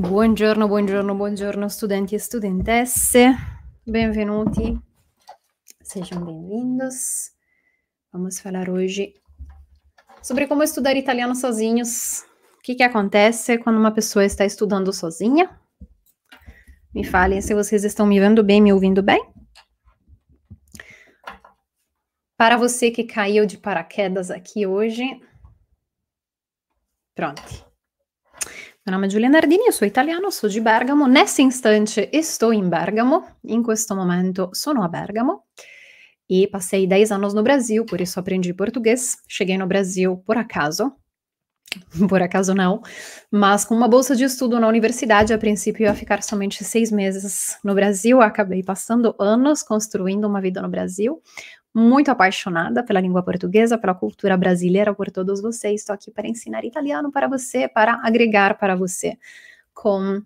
Buongiorno, buongiorno, buongiorno studenti e studentesse. Bem-vindos, sejam bem-vindos. Vamos falar hoje sobre como estudar italiano sozinhos. O que, que acontece quando uma pessoa está estudando sozinha? Me falem se vocês estão me vendo bem, me ouvindo bem. Para você que caiu de paraquedas aqui hoje, pronto. Meu nome é Giulia Nardini, eu sou italiano, sou de Bergamo. Nesse instante estou em Bergamo, em questo momento sono a Bergamo. E passei 10 anos no Brasil, por isso aprendi português. Cheguei no Brasil por acaso, por acaso não, mas com uma bolsa de estudo na universidade, a princípio ia ficar somente seis meses no Brasil. Acabei passando anos construindo uma vida no Brasil, muito apaixonada pela língua portuguesa, pela cultura brasileira, por todos vocês. Estou aqui para ensinar italiano para você, para agregar para você com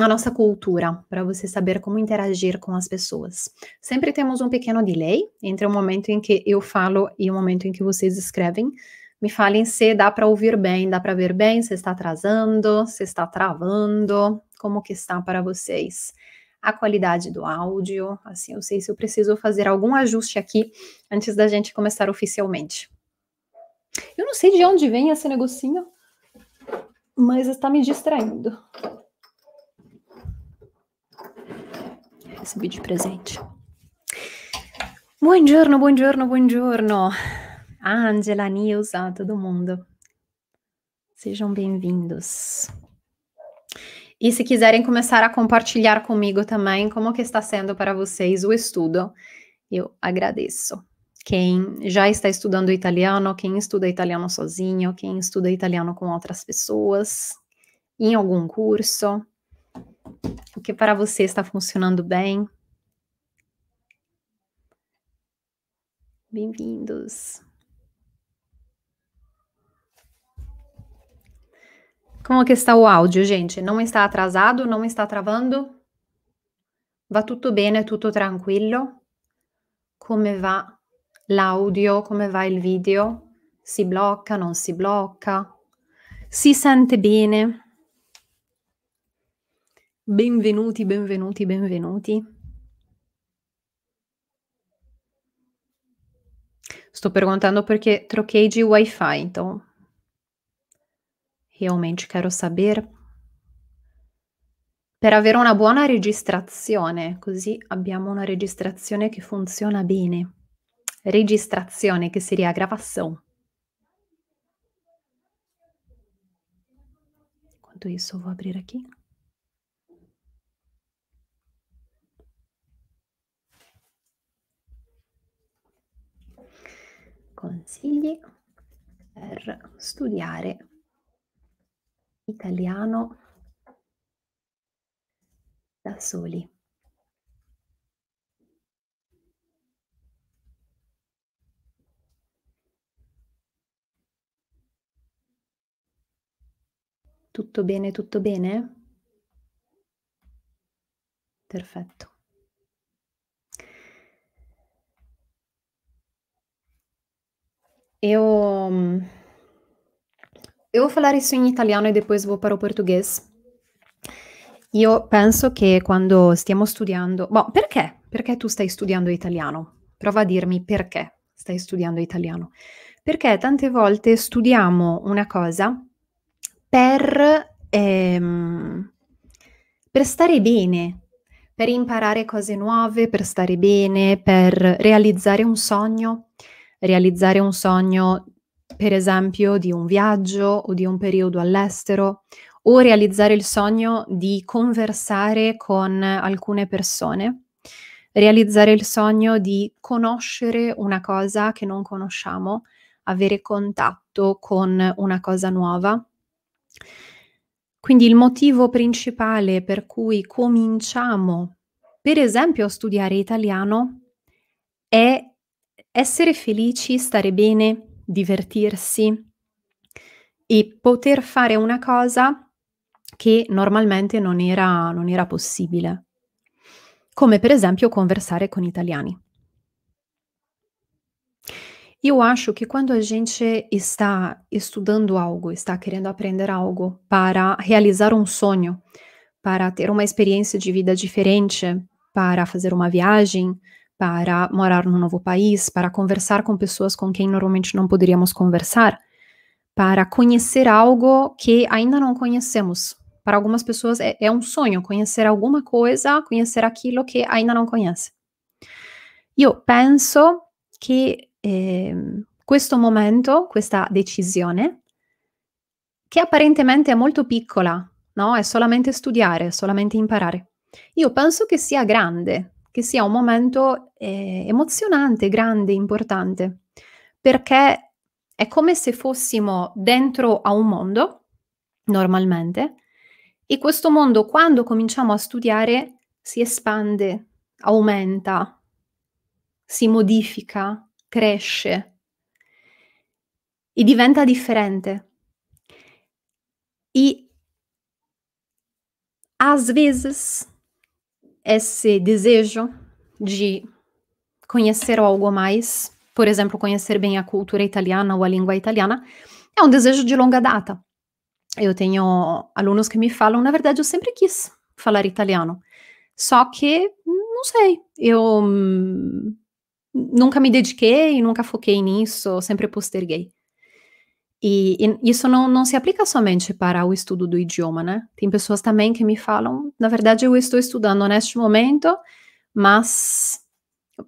a nossa cultura, para você saber como interagir com as pessoas. Sempre temos um pequeno delay entre o momento em que eu falo e o momento em que vocês escrevem. Me falem se dá para ouvir bem, dá para ver bem, se está atrasando, se está travando, como que está para vocês a qualidade do áudio. Assim, eu sei se eu preciso fazer algum ajuste aqui antes da gente começar oficialmente. Eu não sei de onde vem esse negocinho, mas está me distraindo. Recebi de presente. Buongiorno, buongiorno, buongiorno. Ah, Angela, Nilza, todo mundo. Sejam bem-vindos. E se quiserem começar a compartilhar comigo também como que está sendo para vocês o estudo, eu agradeço. Quem já está estudando italiano, quem estuda italiano sozinho, quem estuda italiano com outras pessoas, em algum curso, o que para você está funcionando bem. Bem-vindos. Como que está o áudio, gente? Não está atrasado? Não está travando? Va tutto bene? Tutto tranquillo? Come va l'audio? Come va il video? Si blocca? Non si blocca? Si sente bene? Benvenuti, benvenuti, benvenuti. Sto perguntando perché troquei de Wi-Fi, então realmente quero saber? Per avere una buona registrazione, così abbiamo una registrazione che funziona bene. Registrazione che seria a gravação. Enquanto isso, eu vou aprire qui? Consigli per studiare italiano da soli. Tutto bene, tutto bene? Perfetto. Io... Mm, Eu vou falar isso em italiano e depois vou para o português. Io penso che quando stiamo studiando... Boh, perché? Perché tu stai studiando italiano? Prova a dirmi perché stai studiando italiano. Perché tante volte studiamo una cosa per, ehm, per stare bene, per imparare cose nuove, per stare bene, per realizzare un sogno. Realizzare un sogno per esempio di un viaggio o di un periodo all'estero, o realizzare il sogno di conversare con alcune persone, realizzare il sogno di conoscere una cosa che non conosciamo, avere contatto con una cosa nuova. Quindi il motivo principale per cui cominciamo, per esempio, a studiare italiano è essere felici, stare bene, divertirsi e poter fare una cosa che normalmente non era, non era possibile, come per esempio conversare con italiani. Io acho che quando a gente está estudando algo, está querendo aprender algo para realizzare un um sonho, para ter uma experiência de vida diferente, para fazer uma viagem, para morar num novo país, para conversar com pessoas com quem normalmente não poderíamos conversar, para conhecer algo que ainda não conhecemos. Para algumas pessoas é, é um sonho conhecer alguma coisa, conhecer aquilo que ainda não conhece. Io penso che eh, questo momento, questa decisione, che apparentemente è molto piccola, no? È solamente studiare, è solamente imparare. Io penso che sia grande che sia un momento eh, emozionante, grande, importante, perché è come se fossimo dentro a un mondo, normalmente, e questo mondo quando cominciamo a studiare si espande, aumenta, si modifica, cresce e diventa differente. E às vezes esse desejo de conhecer algo mais, por exemplo, conhecer bem a cultura italiana ou a língua italiana, é um desejo de longa data. Eu tenho alunos que me falam, na verdade, eu sempre quis falar italiano, só que não sei, eu hum, nunca me dediquei, nunca foquei nisso, sempre posterguei. E, e, isso não, não se aplica somente para o estudo do idioma, né? Tem pessoas também que me falam, na verdade, eu estou estudando neste momento, mas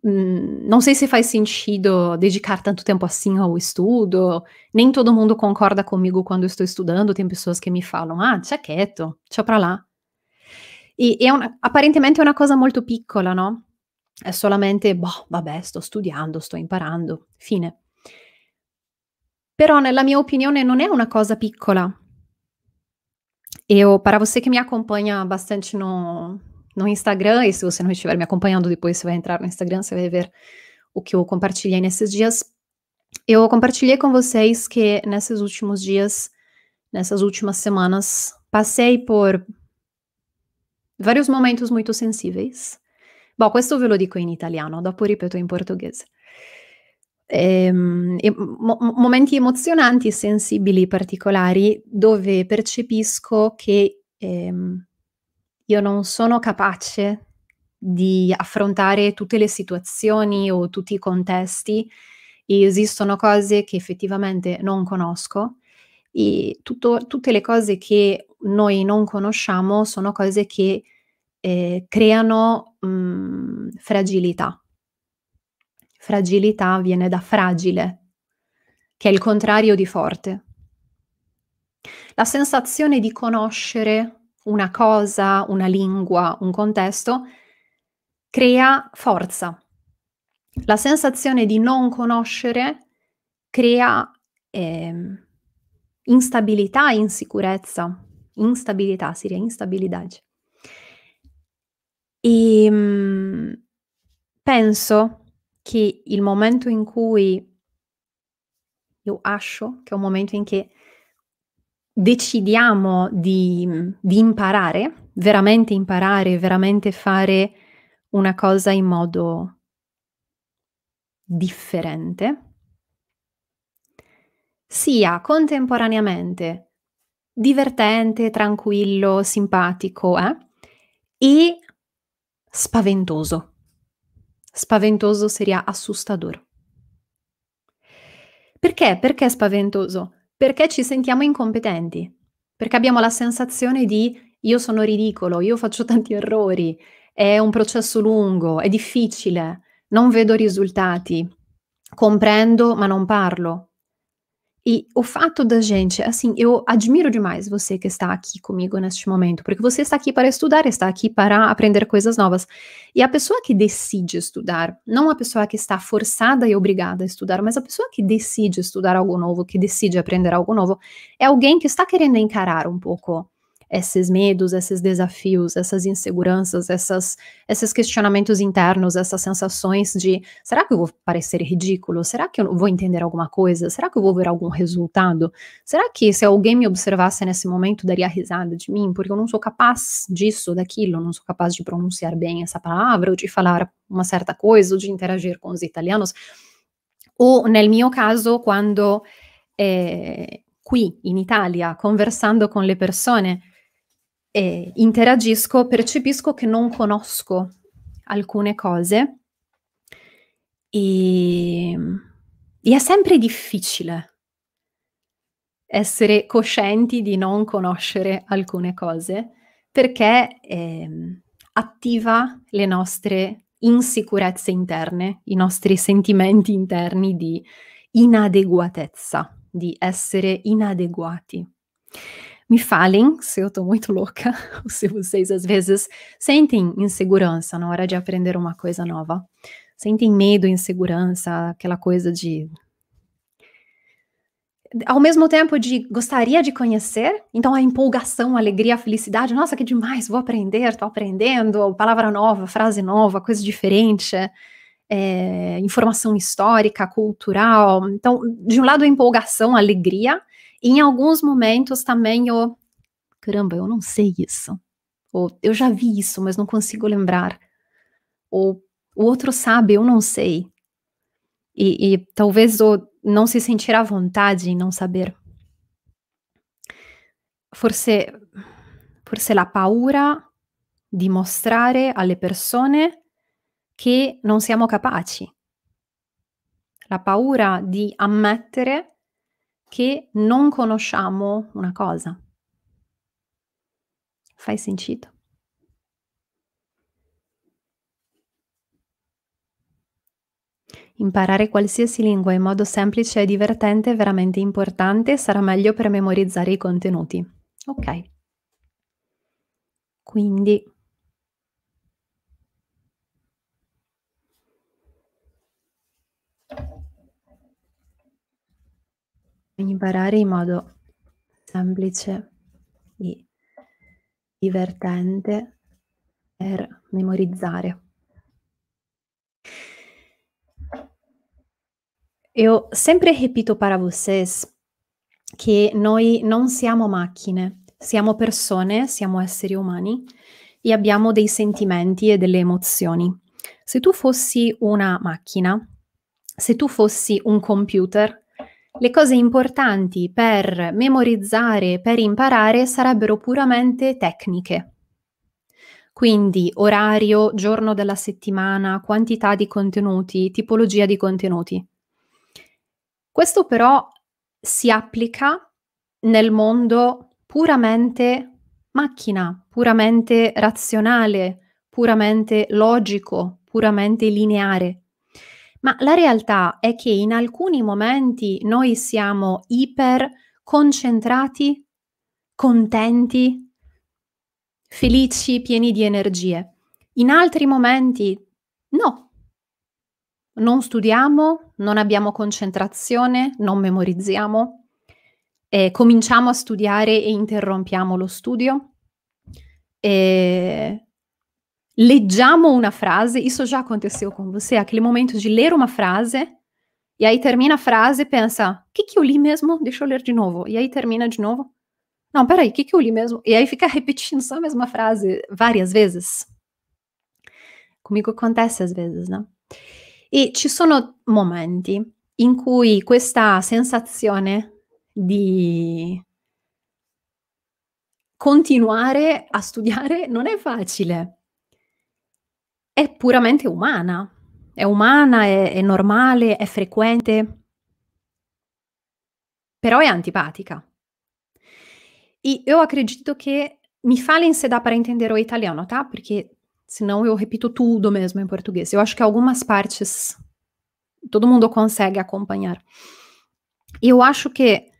hum, não sei se faz sentido dedicar tanto tempo assim ao estudo. Nem todo mundo concorda comigo quando estou estudando. Tem pessoas que me falam, ah, deixa quieto, deixa para lá. E é aparentemente é uma coisa muito pequena, molto piccola, no? È solamente, boh, vabbè, sto studiando, sto imparando, fine. Però nella mia opinione non è una cosa piccola. Eu, para você que me acompanha bastante no, no Instagram, e se você não estiver me acompanhando, depois você vai entrar no Instagram, você vai ver o que eu compartilhei nesses dias. Eu compartilhei com vocês que nesses últimos dias, nessas últimas semanas, passei por vários momentos muito sensíveis. Bom, questo ve lo dico in italiano, dopo ripeto in portoghese. ehm, mo- momenti emozionanti, sensibili, particolari, dove percepisco che ehm, io non sono capace di affrontare tutte le situazioni o tutti i contesti e esistono cose che effettivamente non conosco e tutto, tutte le cose che noi non conosciamo sono cose che eh, creano mh, mm, fragilità Fragilità viene da fragile, che è il contrario di forte. La sensazione di conoscere una cosa, una lingua, un contesto, crea forza. La sensazione di non conoscere crea eh, instabilità e insicurezza. Instabilità, si seria instabilità. E ehm, mh, penso che il momento in cui io ascio, che è un momento in cui decidiamo di, di imparare, veramente imparare, veramente fare una cosa in modo differente, sia contemporaneamente divertente, tranquillo, simpatico eh? e spaventoso. Spaventoso seria assustador. Perché? Perché spaventoso? Perché ci sentiamo incompetenti, perché abbiamo la sensazione di io sono ridicolo, io faccio tanti errori, è un processo lungo, è difficile, non vedo risultati, comprendo ma non parlo, E o fato da gente, assim, eu admiro demais você que está aqui comigo neste momento, porque você está aqui para estudar, está aqui para aprender coisas novas. E a pessoa que decide estudar, não a pessoa que está forçada e obrigada a estudar, mas a pessoa que decide estudar algo novo, que decide aprender algo novo, é alguém que está querendo encarar um pouco esses medos, esses desafios, essas inseguranças, essas, esses questionamentos internos, essas sensações de será que eu vou parecer ridículo? Será que eu vou entender alguma coisa? Será que eu vou ver algum resultado? Será que se alguém me observasse nesse momento daria risada de mim? Porque eu não sou capaz disso, daquilo, não sou capaz de pronunciar bem essa palavra, ou de falar uma certa coisa, ou de interagir com os italianos. Ou no meu caso, quando aqui eh, qui in Italia, conversando con le persone, eh, interagisco, percepisco che non conosco alcune cose e, e è sempre difficile essere coscienti di non conoscere alcune cose perché eh, attiva le nostre insicurezze interne, i nostri sentimenti interni di inadeguatezza, di essere inadeguati. Me falem se eu estou muito louca ou se vocês às vezes sentem insegurança na hora de aprender uma coisa nova. Sentem medo, insegurança, aquela coisa de. Ao mesmo tempo de gostaria de conhecer, então a empolgação, a alegria, a felicidade, nossa, que demais, vou aprender, estou aprendendo, palavra nova, frase nova, coisa diferente. É, é, informação histórica, cultural. Então, de um lado, a empolgação, a alegria, em alguns momentos também eu, caramba, eu não sei isso. Ou eu já vi isso, mas não consigo lembrar. Ou o outro sabe, eu não sei. E, e talvez eu não se sentir à vontade em não saber. Forse, forse la paura di mostrare alle persone che non siamo capaci. La paura di ammettere che non conosciamo una cosa. Fai sentido? Imparare qualsiasi lingua in modo semplice e divertente è veramente importante, sarà meglio per memorizzare i contenuti. Ok. Quindi imparare in modo semplice e divertente per memorizzare. ho sempre ripetuto per voi che noi non siamo macchine, siamo persone, siamo esseri umani e abbiamo dei sentimenti e delle emozioni. Se tu fossi una macchina, se tu fossi un computer, le cose importanti per memorizzare, per imparare, sarebbero puramente tecniche. Quindi orario, giorno della settimana, quantità di contenuti, tipologia di contenuti. Questo però si applica nel mondo puramente macchina, puramente razionale, puramente logico, puramente lineare. Ma la realtà è che in alcuni momenti noi siamo iper concentrati, contenti, felici, pieni di energie. In altri momenti no. Non studiamo, non abbiamo concentrazione, non memorizziamo, eh, cominciamo a studiare e interrompiamo lo studio. Eh, leggiamo una frase, isso já aconteceu com você, aquele momento de ler uma frase, e aí termina a frase e pensa, o que, que eu li mesmo? Deixa eu ler de novo. E aí termina de novo. Não, peraí, o que, que eu li mesmo? E aí fica repetindo só a mesma frase várias vezes. Comigo acontece às vezes, né? E ci sono momenti in cui questa sensazione di continuare a studiare non è facile è puramente umana. È umana, è, è normale, è frequente, però é antipática. E eu acredito que me falem se dá para entender o italiano, tá? Porque senão eu repito tudo mesmo em português. Eu acho que algumas partes todo mundo consegue acompanhar. E eu acho que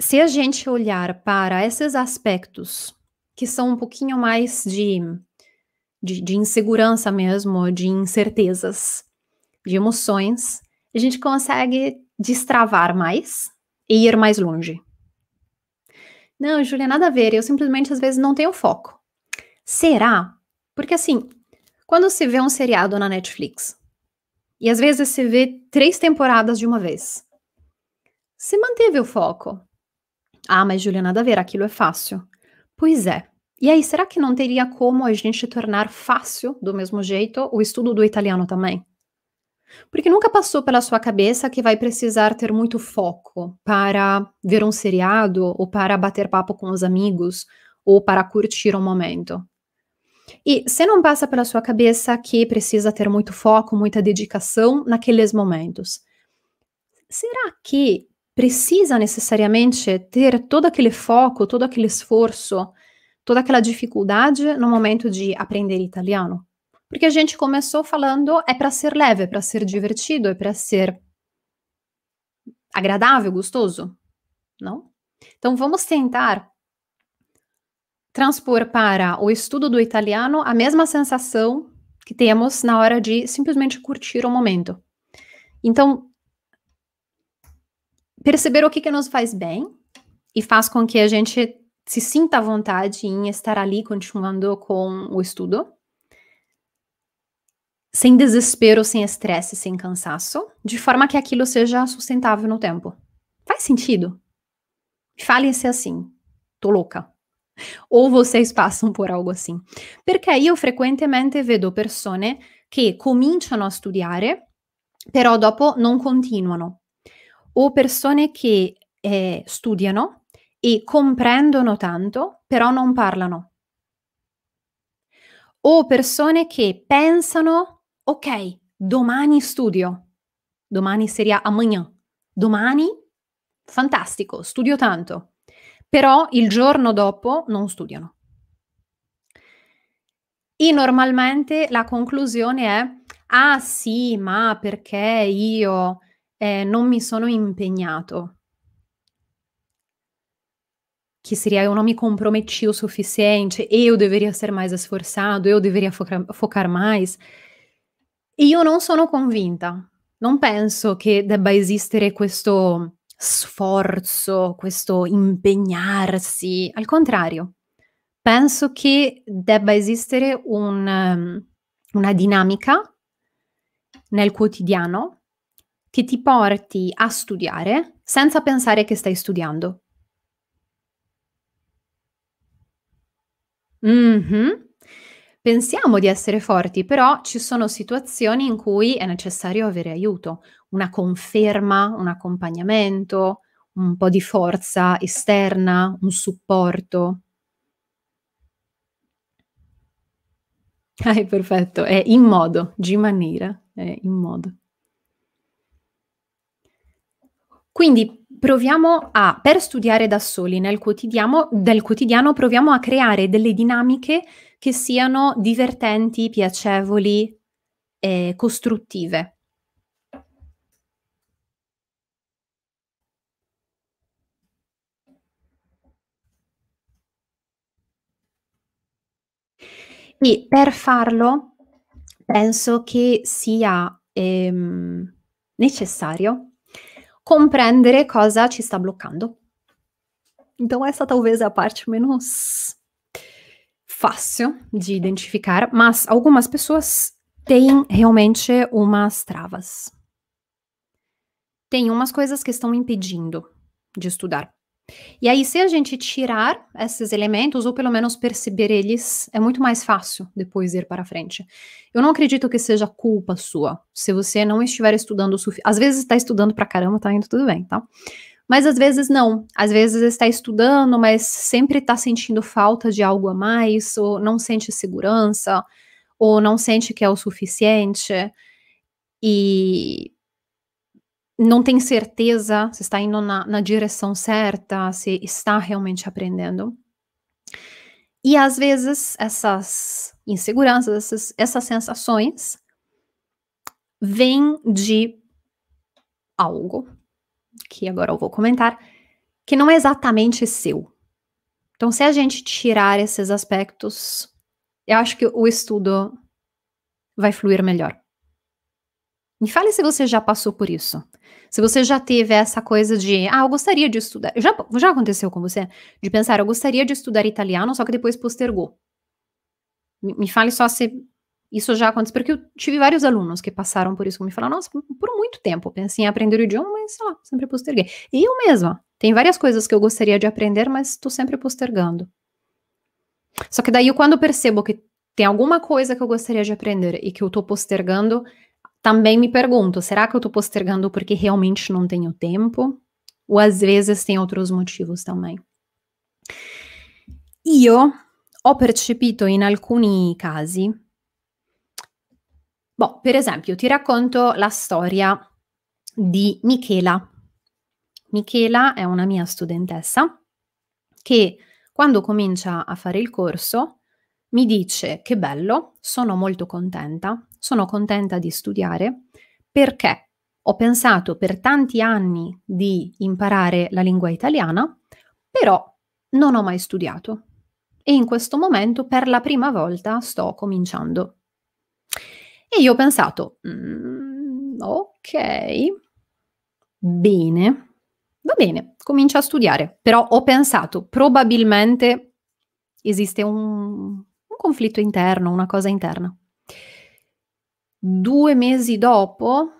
se a gente olhar para esses aspectos que são um pouquinho mais de de, de insegurança mesmo, de incertezas, de emoções, a gente consegue destravar mais e ir mais longe. Não, Júlia, nada a ver, eu simplesmente às vezes não tenho foco. Será? Porque assim, quando se vê um seriado na Netflix, e às vezes se vê três temporadas de uma vez, se manteve o foco. Ah, mas Júlia, nada a ver, aquilo é fácil. Pois é. E aí, será que não teria como a gente tornar fácil, do mesmo jeito, o estudo do italiano também? Porque nunca passou pela sua cabeça que vai precisar ter muito foco para ver um seriado, ou para bater papo com os amigos, ou para curtir um momento. E se não passa pela sua cabeça que precisa ter muito foco, muita dedicação naqueles momentos, será que precisa necessariamente ter todo aquele foco, todo aquele esforço toda aquela dificuldade no momento de aprender italiano. Porque a gente começou falando é para ser leve, é para ser divertido, é para ser agradável, gostoso, não? Então vamos tentar transpor para o estudo do italiano a mesma sensação que temos na hora de simplesmente curtir o momento. Então, perceber o que, que nos faz bem e faz com que a gente se sinta à vontade em estar ali continuando com o estudo, sem desespero, sem estresse, sem cansaço, de forma que aquilo seja sustentável no tempo. Faz sentido? Fale se assim, tô louca. Ou vocês passam por algo assim. porque eu frequentemente vedo pessoas que cominciano a estudar, però dopo não continuano. ou pessoas que eh, studiano, e comprendono tanto, però non parlano. O persone che pensano, ok, domani studio, domani seria amanhã, domani fantastico, studio tanto, però il giorno dopo non studiano. E normalmente la conclusione è, ah sì, ma perché io eh, non mi sono impegnato? que seria eu não me comprometi o suficiente, eu deveria ser mais esforçado, eu deveria focar, focar mais. E io non sono convinta, non penso che debba esistere questo sforzo, questo impegnarsi, al contrario, penso che debba esistere un, una dinamica nel quotidiano che ti porti a studiare senza pensare che stai studiando. Mh-mh. Pensiamo di essere forti, però ci sono situazioni in cui è necessario avere aiuto, una conferma, un accompagnamento, un po' di forza esterna, un supporto. Ah, è perfetto, è in modo, G-Maniera, è in modo. Quindi proviamo a, per studiare da soli nel quotidiano, del quotidiano, proviamo a creare delle dinamiche che siano divertenti, piacevoli, e costruttive. E per farlo penso che sia ehm, necessario comprendere cosa ci sta bloccando. Então, essa talvez é a parte menos fácil de identificar, mas algumas pessoas têm realmente umas travas. Tem umas coisas que estão impedindo de estudar. E aí, se a gente tirar esses elementos, ou pelo menos perceber eles, é muito mais fácil depois ir para frente. Eu não acredito que seja culpa sua, se você não estiver estudando o suficiente. Às vezes está estudando pra caramba, tá indo tudo bem, tá? Mas às vezes não. Às vezes está estudando, mas sempre está sentindo falta de algo a mais, ou não sente segurança, ou não sente que é o suficiente. E não tem certeza se está indo na, na direção certa, se está realmente aprendendo. E às vezes essas inseguranças, essas, essas sensações vêm de algo, que agora eu vou comentar, que não é exatamente seu. Então, se a gente tirar esses aspectos, eu acho que o estudo vai fluir melhor. Me fale se você já passou por isso. Se você já teve essa coisa de, ah, eu gostaria de estudar, já, já aconteceu com você? De pensar, eu gostaria de estudar italiano, só que depois postergou. Me, me fale só se isso já aconteceu, porque eu tive vários alunos que passaram por isso, que me falaram, nossa, por muito tempo pensei em aprender o idioma, mas sei lá, sempre posterguei. E eu mesma, tem várias coisas que eu gostaria de aprender, mas estou sempre postergando. Só que daí, quando eu percebo que tem alguma coisa que eu gostaria de aprender e que eu estou postergando, Também me pergunto, será que eu estou postergando porque realmente não tenho tempo? Ou às vezes tem outros motivos também. Io ho percepito in alcuni casi, boh, per esempio, ti racconto la storia di Michela. Michela è una mia studentessa che quando comincia a fare il corso mi dice che bello, sono molto contenta, sono contenta di studiare perché ho pensato per tanti anni di imparare la lingua italiana, però non ho mai studiato e in questo momento per la prima volta sto cominciando. E io ho pensato, mm, ok, bene, va bene, comincio a studiare, però ho pensato, probabilmente esiste un, un conflitto interno, una cosa interna due mesi dopo,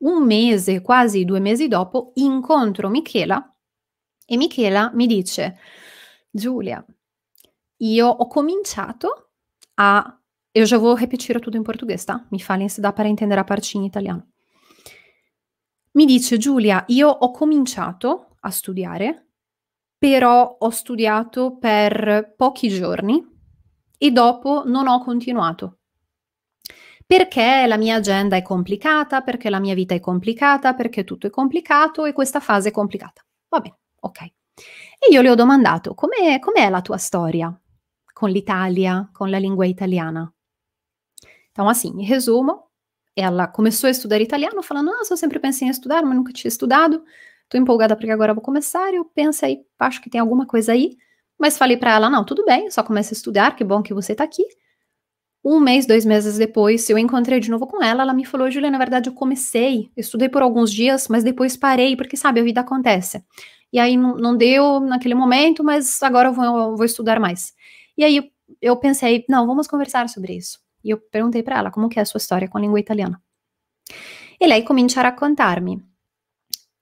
un mese, quasi due mesi dopo, incontro Michela e Michela mi dice, Giulia, io ho cominciato a... Io già vou repetir tutto in portoghese, tá? Me falem se dá para a parte in italiano. Mi dice Giulia, io ho cominciato a studiare, però ho studiato per pochi giorni e dopo non ho continuato perché la mia agenda è complicata, perché la mia vita è complicata, perché tutto è complicato e questa fase è complicata. Va bene, ok. E io le ho domandato, com'è, com'è la tua storia con l'Italia, con la língua italiana? Então, assim, em resumo, ela começou a estudar italiano falando, nossa, eu sempre pensei em estudar, mas nunca tinha estudado, Estou empolgada porque agora vou começar, eu pensei, acho que tem alguma coisa aí, mas falei para ela, não, tudo bem, só começa a estudar, que bom que você está aqui, um mês, dois meses depois, eu encontrei de novo com ela. Ela me falou: Julia, na verdade, eu comecei, estudei por alguns dias, mas depois parei, porque sabe, a vida acontece. E aí não, não deu naquele momento, mas agora eu vou, eu vou estudar mais. E aí eu pensei: não, vamos conversar sobre isso. E eu perguntei para ela: como que é a sua história com a língua italiana? E lei comincia a contar: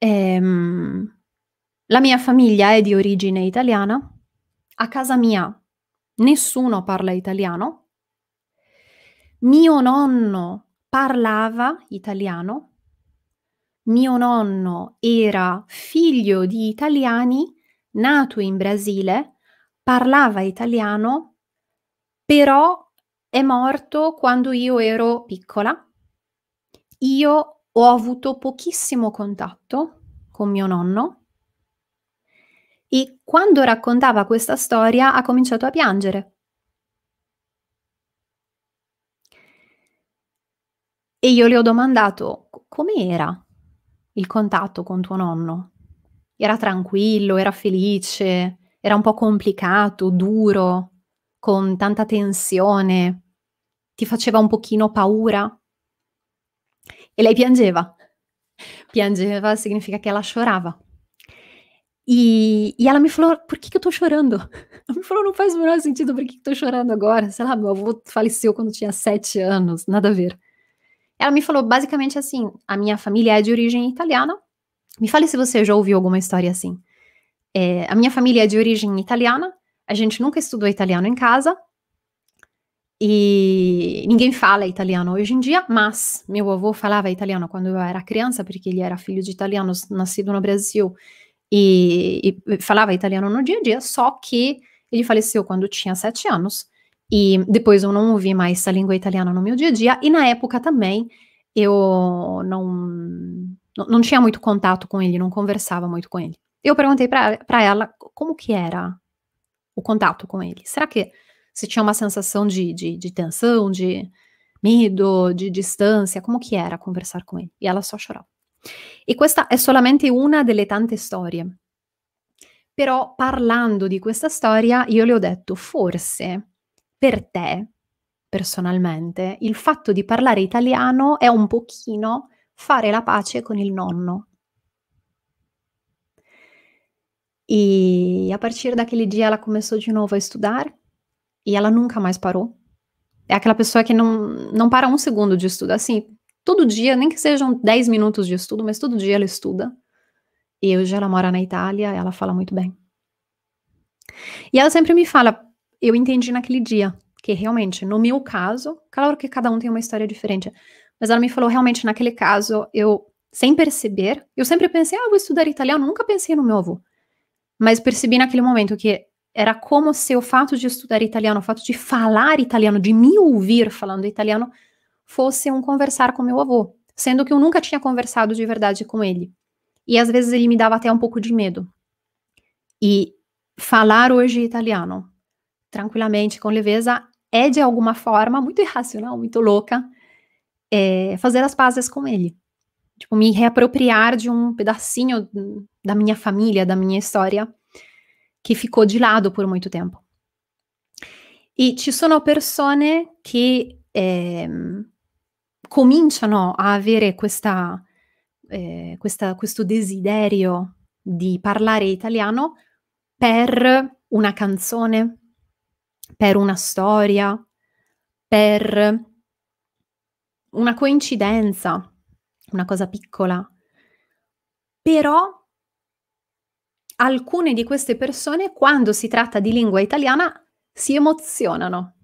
Ehm, la minha família é de origem italiana. A casa minha, nessuno parla italiano Mio nonno parlava italiano, mio nonno era figlio di italiani, nato in Brasile, parlava italiano, però è morto quando io ero piccola. Io ho avuto pochissimo contatto con mio nonno e quando raccontava questa storia ha cominciato a piangere E io le ho domandato come era il contatto con tuo nonno. Era tranquillo, era felice, era un po' complicato, duro, con tanta tensione, ti faceva un pochino paura. E lei piangeva. Piangeva significa che ela chorava. E, e, ela me falou: por que, que eu tô chorando? Ela me falou: não faz o menor sentido, por que, que eu tô chorando agora? Sei lá, meu avô faleceu quando tinha sete anos, nada a ver. Ela me falou basicamente assim: a minha família é de origem italiana. Me fale se você já ouviu alguma história assim. É, a minha família é de origem italiana. A gente nunca estudou italiano em casa. E ninguém fala italiano hoje em dia, mas meu avô falava italiano quando eu era criança, porque ele era filho de italianos, nascido no Brasil, e, e falava italiano no dia a dia, só que ele faleceu quando tinha sete anos. E depois eu não ouvi mais essa língua italiana no meu dia a dia. E na época também eu não não tinha muito contato com ele, não conversava muito com ele. Eu perguntei para ela como que era o contato com ele. Será que se tinha uma sensação de, de, de tensão, de medo, de distância? Como que era conversar com ele? E ela só chorava. E questa è solamente una delle tante storie. Però parlando di questa storia io le ho detto forse per te, personalmente, il fatto di parlare italiano è un pochino fare la pace con il nonno. E a partir daquele dia ela começou di nuovo a studiare, e ela nunca mais parou. È aquela pessoa che non, não para um segundo de estudo. Assim, todo dia, nem que sejam 10 minutos de estudo, mas todo dia ela estuda. E hoje ela mora na Itália, e ela fala muito bem. E ela sempre me fala: eu entendi naquele dia que realmente, no meu caso, claro que cada um tem uma história diferente, mas ela me falou realmente naquele caso, eu sem perceber, eu sempre pensei, ah, vou estudar italiano, nunca pensei no meu avô. Mas percebi naquele momento que era como se o fato de estudar italiano, o fato de falar italiano, de me ouvir falando italiano, fosse um conversar com meu avô, sendo que eu nunca tinha conversado de verdade com ele. E às vezes ele me dava até um pouco de medo. E falar hoje italiano, tranquilamente, com leveza, é de alguma forma muito irracional, muito louca, é, fazer as pazes com ele. Tipo, me reapropriar de um pedacinho da minha família, da minha história, che ficou di lado por molto tempo. E ci sono persone che eh, cominciano a avere questa, eh, questa, questo desiderio di parlare italiano per una canzone, per una storia, per una coincidenza, una cosa piccola. Però alcune di queste persone, quando si tratta di lingua italiana, si emozionano.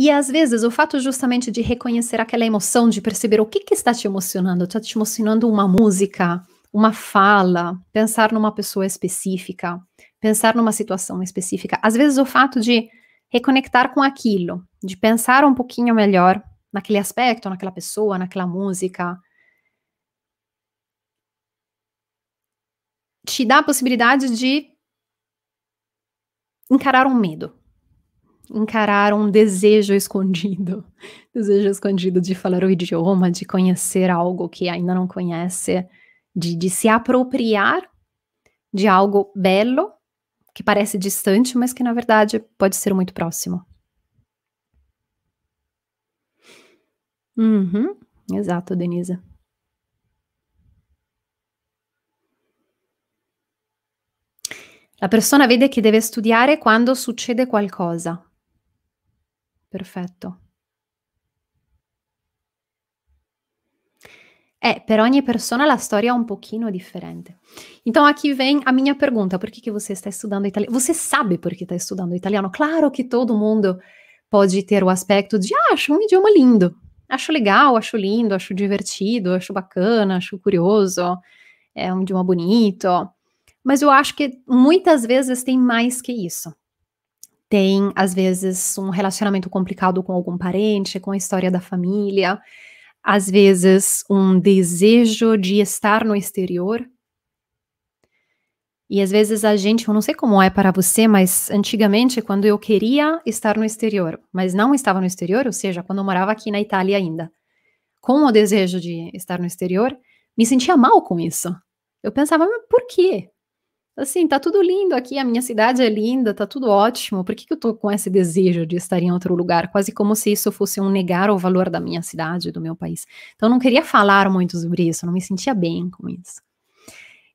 E às vezes o fato justamente de reconhecer aquela emoção, de perceber o oh, que, que está te emocionando, está te emocionando uma música, uma fala, pensar numa pessoa específica, pensar numa situação específica. Às vezes, o fato de reconectar com aquilo, de pensar um pouquinho melhor naquele aspecto, naquela pessoa, naquela música, te dá a possibilidade de encarar um medo, encarar um desejo escondido, desejo escondido de falar o idioma, de conhecer algo que ainda não conhece, de, de se apropriar de algo belo que parece distante, mas que na verdade pode ser muito próximo. Uhum, exato, Denisa. La persona vede che deve studiare quando succede qualcosa. Perfetto. É, per ogni persona la storia è un pochino diferente. Então aqui vem a minha pergunta: por que, que você está estudando italiano? Você sabe por que está estudando italiano? Claro que todo mundo pode ter o aspecto de ah, acho um idioma lindo, acho legal, acho lindo, acho divertido, acho bacana, acho curioso, é um idioma bonito. Mas eu acho que muitas vezes tem mais que isso. Tem, às vezes, um relacionamento complicado com algum parente, com a história da família às vezes um desejo de estar no exterior. E às vezes a gente, eu não sei como é para você, mas antigamente, quando eu queria estar no exterior, mas não estava no exterior, ou seja, quando eu morava aqui na Itália ainda, com o desejo de estar no exterior, me sentia mal com isso. Eu pensava, mas por quê? assim, tá tudo lindo aqui, a minha cidade é linda, tá tudo ótimo, por que, que eu tô com esse desejo de estar em outro lugar? Quase como se isso fosse um negar o valor da minha cidade, do meu país. Então, eu não queria falar muito sobre isso, não me sentia bem com isso.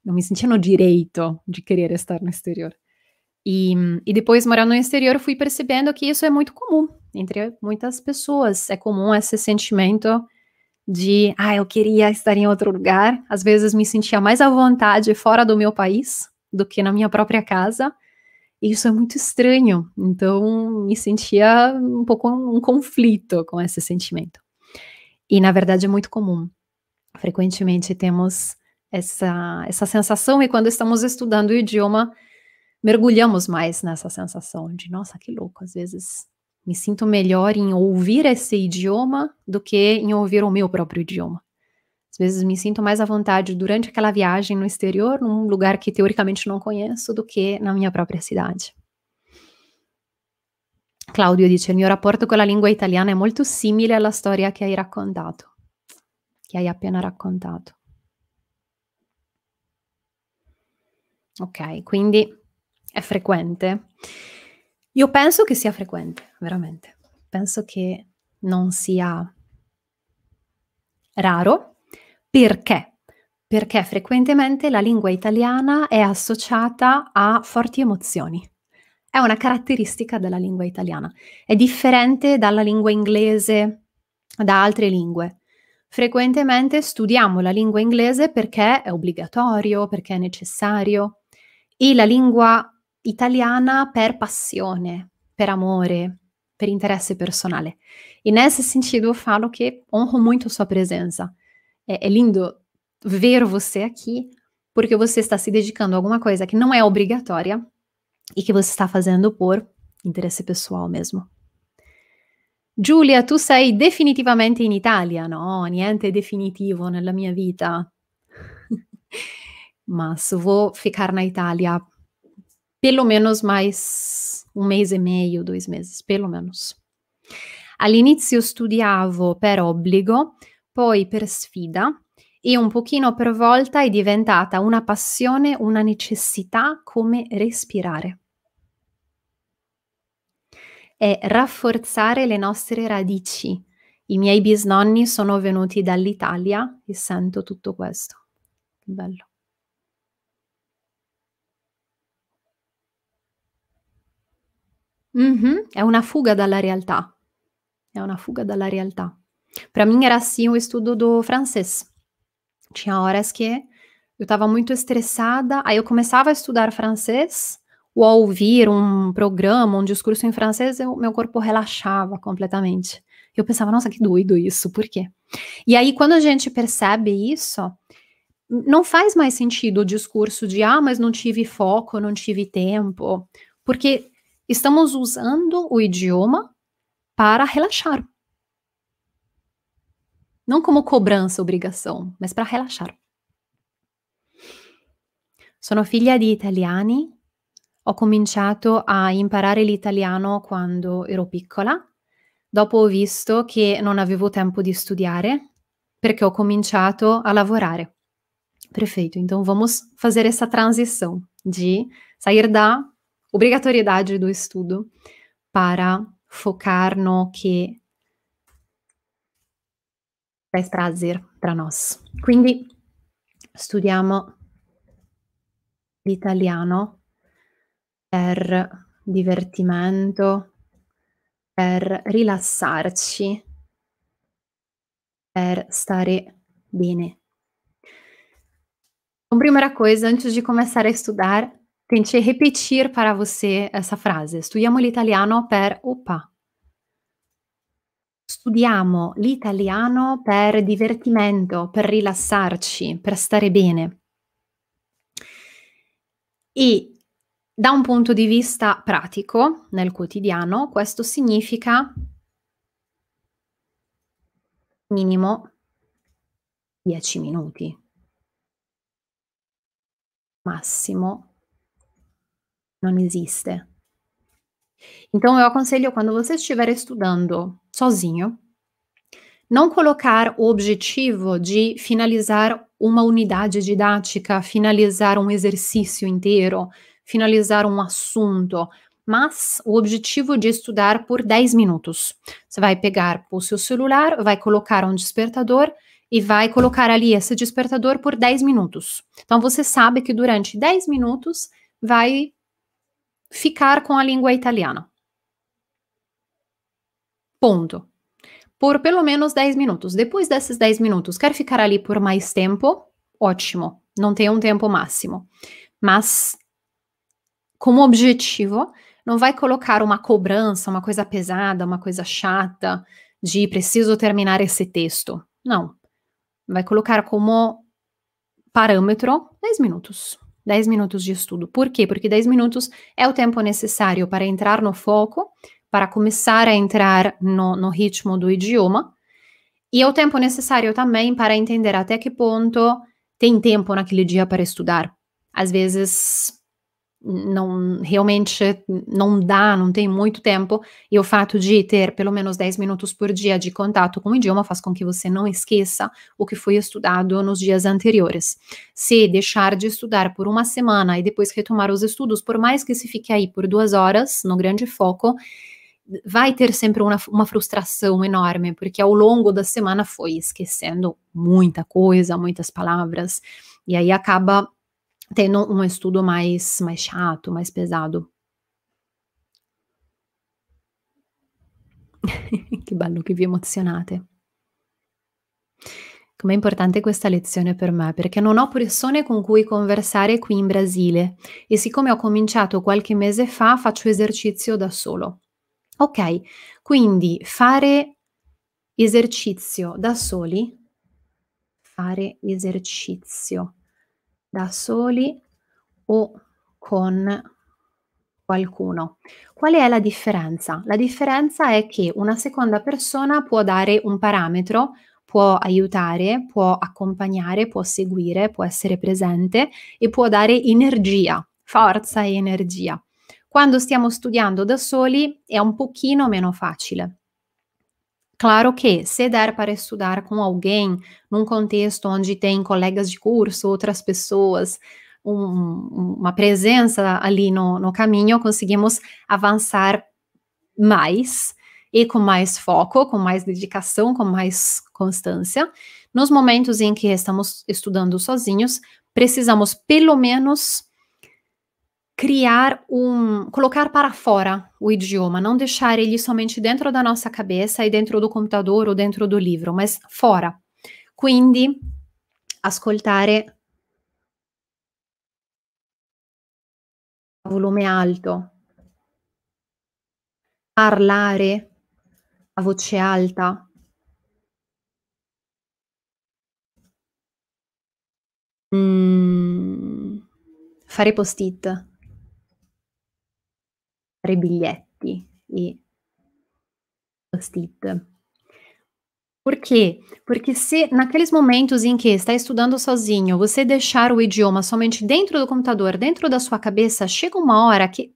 Não me sentia no direito de querer estar no exterior. E, e depois, morando no exterior, fui percebendo que isso é muito comum entre muitas pessoas. É comum esse sentimento de, ah, eu queria estar em outro lugar. Às vezes me sentia mais à vontade fora do meu país do que na minha própria casa. E isso é muito estranho. Então, me sentia um pouco um conflito com esse sentimento. E, na verdade, é muito comum. Frequentemente temos essa, essa sensação, e quando estamos estudando o idioma, mergulhamos mais nessa sensação de, nossa, que louco, às vezes me sinto melhor em ouvir esse idioma do que em ouvir o meu próprio idioma. Às vezes me sinto mais à vontade durante aquela viagem no exterior, num lugar que teoricamente não conheço, do que na minha própria cidade. Claudio dice: Il mio rapporto con la lingua italiana è molto simile alla storia che hai raccontato, che hai appena raccontato. Ok, quindi è frequente. Io penso che sia frequente, veramente. Penso che non sia raro, perché? Perché frequentemente la lingua italiana è associata a forti emozioni. È una caratteristica della lingua italiana. È differente dalla lingua inglese, da altre lingue. Frequentemente studiamo la lingua inglese perché è obbligatorio, perché è necessario, e la lingua italiana per passione, per amore, per interesse personale. E nesse sentido eu falo que honro muito sua presenza. é, é lindo ver você aqui, porque você está se dedicando a alguma coisa que não é obrigatória e que você está fazendo por interesse pessoal mesmo. Giulia, tu sei definitivamente in Italia, no? Niente definitivo nella mia vita. Mas vou ficar na Itália pelo menos mais um mês e meio, dois meses, pelo menos. All'inizio studiavo per obbligo, poi per sfida e un pochino per volta è diventata una passione, una necessità come respirare. È rafforzare le nostre radici. I miei bisnonni sono venuti dall'Italia e sento tutto questo. bello. Mm-hmm. È una fuga dalla realtà. È una fuga dalla realtà. Para mim era assim o estudo do francês. Tinha horas que eu estava muito estressada, aí eu começava a estudar francês, ou a ouvir um programa, um discurso em francês, eu, meu corpo relaxava completamente. Eu pensava, nossa, que doido isso, por quê? E aí, quando a gente percebe isso, não faz mais sentido o discurso de, ah, mas não tive foco, não tive tempo, porque estamos usando o idioma para relaxar, não como cobrança, obrigação, mas para relaxar. Sono figlia di italiani. Ho cominciato a imparare l'italiano quando ero piccola. Dopo ho visto che non avevo tempo di studiare perché ho cominciato a lavorare. Perfeito. Então vamos fazer essa transição de sair da obrigatoriedade do estudo para focar no que Fais tra nos. Quindi studiamo l'italiano per divertimento, per rilassarci, per stare bene. Então, primeira coisa, antes de começar a estudar, tente repetir para você essa frase. Studiamo l'italiano per opa studiamo l'italiano per divertimento, per rilassarci, per stare bene. E da un punto di vista pratico, nel quotidiano, questo significa minimo 10 minuti, massimo non esiste. Então, eu aconselho quando você estiver estudando sozinho, não colocar o objetivo de finalizar uma unidade didática, finalizar um exercício inteiro, finalizar um assunto, mas o objetivo de estudar por 10 minutos. Você vai pegar o seu celular, vai colocar um despertador e vai colocar ali esse despertador por 10 minutos. Então você sabe que durante 10 minutos vai ficar com a língua italiana. Ponto. Por pelo menos 10 minutos. Depois desses 10 minutos, quer ficar ali por mais tempo? Ótimo. Não tem um tempo máximo. Mas, como objetivo, não vai colocar uma cobrança, uma coisa pesada, uma coisa chata, de preciso terminar esse texto. Não. Vai colocar como parâmetro 10 minutos. 10 minutos de estudo. Por quê? Porque 10 minutos é o tempo necessário para entrar no foco, para começar a entrar no, no ritmo do idioma e é o tempo necessário também para entender até que ponto tem tempo naquele dia para estudar. Às vezes não realmente não dá, não tem muito tempo, e o fato de ter pelo menos 10 minutos por dia de contato com o idioma faz com que você não esqueça o que foi estudado nos dias anteriores. Se deixar de estudar por uma semana e depois retomar os estudos, por mais que se fique aí por duas horas, no grande foco, vai ter sempre uma, uma frustração enorme, porque ao longo da semana foi esquecendo muita coisa, muitas palavras, e aí acaba tendo um estudo mais, mais chato, mais pesado. che bello che vi emozionate. Com'è importante questa lezione per me, perché non ho persone con cui conversare qui in Brasile e siccome ho cominciato qualche mese fa faccio esercizio da solo. Ok, quindi fare esercizio da soli, fare esercizio da soli o con qualcuno. Qual è la differenza? La differenza è che una seconda persona può dare un parametro, può aiutare, può accompagnare, può seguire, può essere presente e può dare energia, forza e energia. Quando stiamo studiando da soli è un pochino meno facile. Claro que, se der para estudar com alguém, num contexto onde tem colegas de curso, outras pessoas, um, uma presença ali no, no caminho, conseguimos avançar mais e com mais foco, com mais dedicação, com mais constância. Nos momentos em que estamos estudando sozinhos, precisamos pelo menos criar um. colocar para fora o idioma, não deixar ele somente dentro da nossa cabeça e dentro do computador ou dentro do livro, mas fora. Quindi, ascoltare a volume alto, parlare a voce alta. Mm, fare post-it. tre biglietti e post-it. Por quê? Porque se naqueles momentos em que está estudando sozinho, você deixar o idioma somente dentro do computador, dentro da sua cabeça, chega uma hora que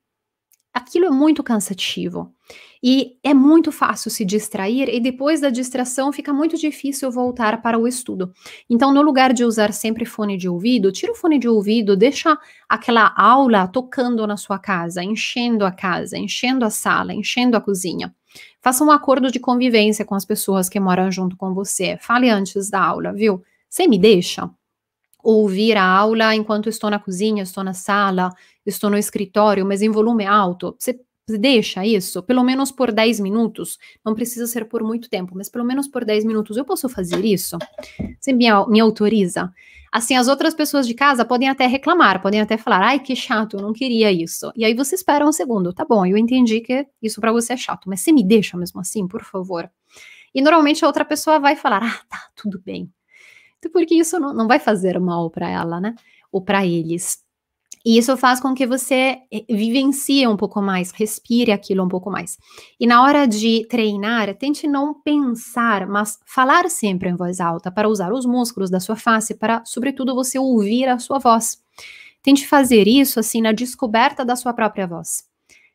aquilo é muito cansativo. E é muito fácil se distrair, e depois da distração fica muito difícil voltar para o estudo. Então, no lugar de usar sempre fone de ouvido, tira o fone de ouvido, deixa aquela aula tocando na sua casa, enchendo a casa, enchendo a sala, enchendo a cozinha. Faça um acordo de convivência com as pessoas que moram junto com você. Fale antes da aula, viu? Você me deixa ouvir a aula enquanto estou na cozinha, estou na sala, estou no escritório, mas em volume alto. Você deixa isso, pelo menos por 10 minutos, não precisa ser por muito tempo, mas pelo menos por 10 minutos eu posso fazer isso? Você me, me autoriza? Assim, as outras pessoas de casa podem até reclamar, podem até falar, ai, que chato, eu não queria isso. E aí você espera um segundo, tá bom, eu entendi que isso para você é chato, mas você me deixa mesmo assim, por favor. E normalmente a outra pessoa vai falar, ah, tá, tudo bem. Então, porque isso não, não vai fazer mal para ela, né? Ou para eles. E isso faz com que você eh, vivencie um pouco mais, respire aquilo um pouco mais. E na hora de treinar, tente não pensar, mas falar sempre em voz alta para usar os músculos da sua face, para, sobretudo, você ouvir a sua voz. Tente fazer isso assim na descoberta da sua própria voz.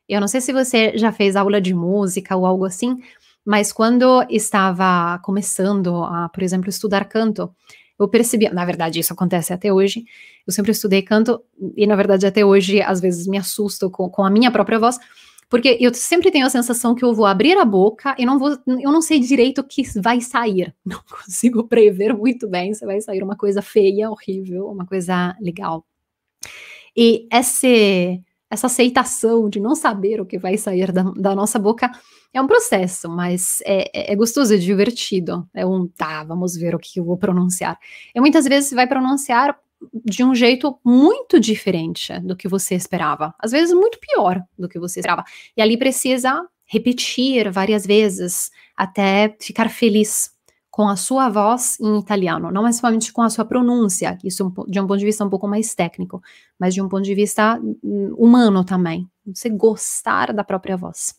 Eu não sei se você já fez aula de música ou algo assim, mas quando estava começando a, por exemplo, estudar canto, eu percebia, na verdade, isso acontece até hoje. Eu sempre estudei canto e, na verdade, até hoje, às vezes me assusto com, com a minha própria voz, porque eu sempre tenho a sensação que eu vou abrir a boca e não vou, eu não sei direito o que vai sair. Não consigo prever muito bem se vai sair uma coisa feia, horrível, uma coisa legal. E esse essa aceitação de não saber o que vai sair da, da nossa boca é um processo, mas é, é, é, gostoso, é divertido. É um tá, vamos ver o que eu vou pronunciar. E muitas vezes você vai pronunciar de um jeito muito diferente do que você esperava, às vezes muito pior do que você esperava. E ali precisa repetir várias vezes até ficar feliz com a sua voz em italiano, não necessariamente com a sua pronúncia, isso é de um ponto de vista um pouco mais técnico, mas de um ponto de vista hum, hum, humano também, você gostar da própria voz.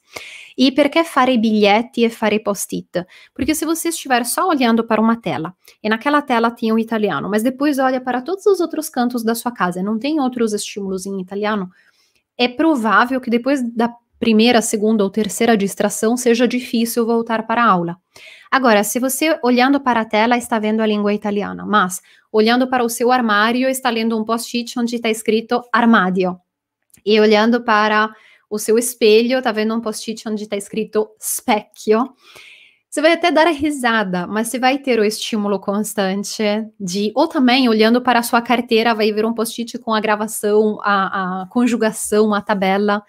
E por que fare bilhetti e fare post-it? Porque se você estiver só olhando para uma tela, e naquela tela tem o italiano, mas depois olha para todos os outros cantos da sua casa, não tem outros estímulos em italiano, é provável que depois da primeira, segunda ou terceira distração, seja difícil voltar para a aula. Agora, se você olhando para a tela está vendo a língua italiana, mas olhando para o seu armário está lendo um post-it onde está escrito armário, e olhando para o seu espelho está vendo um post-it onde está escrito specchio. Você vai até dar a risada, mas você vai ter o estímulo constante de. Ou também, olhando para a sua carteira, vai ver um post-it com a gravação, a, a conjugação, a tabela.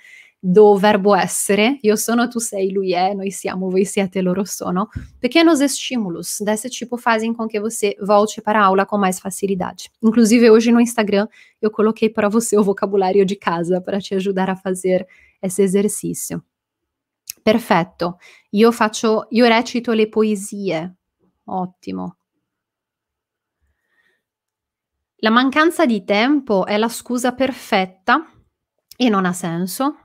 do verbo essere, io sono, tu sei, lui è, noi siamo, voi siete, loro sono, pequenos estímulos desse tipo fazem com que você volte para a aula com mais facilidade. Inclusive, hoje no Instagram eu coloquei para você o vocabulário de casa para te ajudar a fazer esse exercício. Perfetto. Io faccio, io recito le poesie. Ottimo. La mancanza di tempo è la scusa perfetta e non ha senso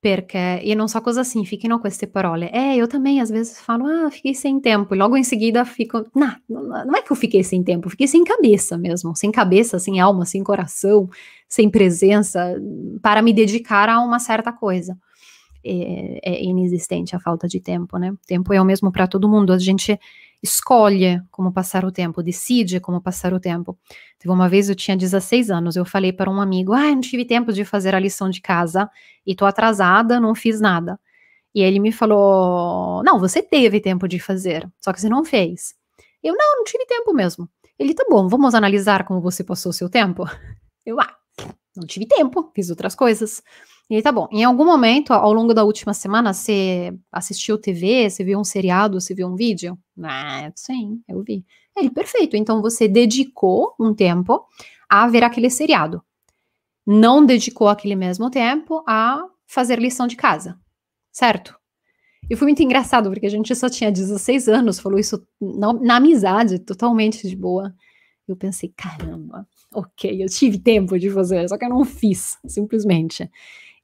perché, e non so cosa significhino queste parole. Eh, io também às vezes falo, ah, fiquei sem tempo, e logo em seguida fico, nah, não é que eu fiquei sem tempo, fiquei sem cabeça mesmo, sem cabeça, sem alma, sem coração, sem presença, para me dedicar a uma certa coisa. É, é inexistente a falta de tempo, né? Tempo é o mesmo para todo mundo, a gente escolhe como passar o tempo, decide como passar o tempo. Teve uma vez eu tinha 16 anos, eu falei para um amigo: "Ah, não tive tempo de fazer a lição de casa e tô atrasada, não fiz nada". E ele me falou: "Não, você teve tempo de fazer, só que você não fez". Eu: "Não, não tive tempo mesmo". Ele: "Tá bom, vamos analisar como você passou o seu tempo". Eu: "Ah, não tive tempo, fiz outras coisas". E aí tá bom. Em algum momento, ao longo da última semana, você assistiu TV, você viu um seriado, você viu um vídeo? Ah, sim, eu vi. Ele, é, perfeito. Então você dedicou um tempo a ver aquele seriado. Não dedicou aquele mesmo tempo a fazer lição de casa, certo? E foi muito engraçado, porque a gente só tinha 16 anos, falou isso na, na amizade, totalmente de boa. Eu pensei, caramba, ok, eu tive tempo de fazer, só que eu não fiz, simplesmente.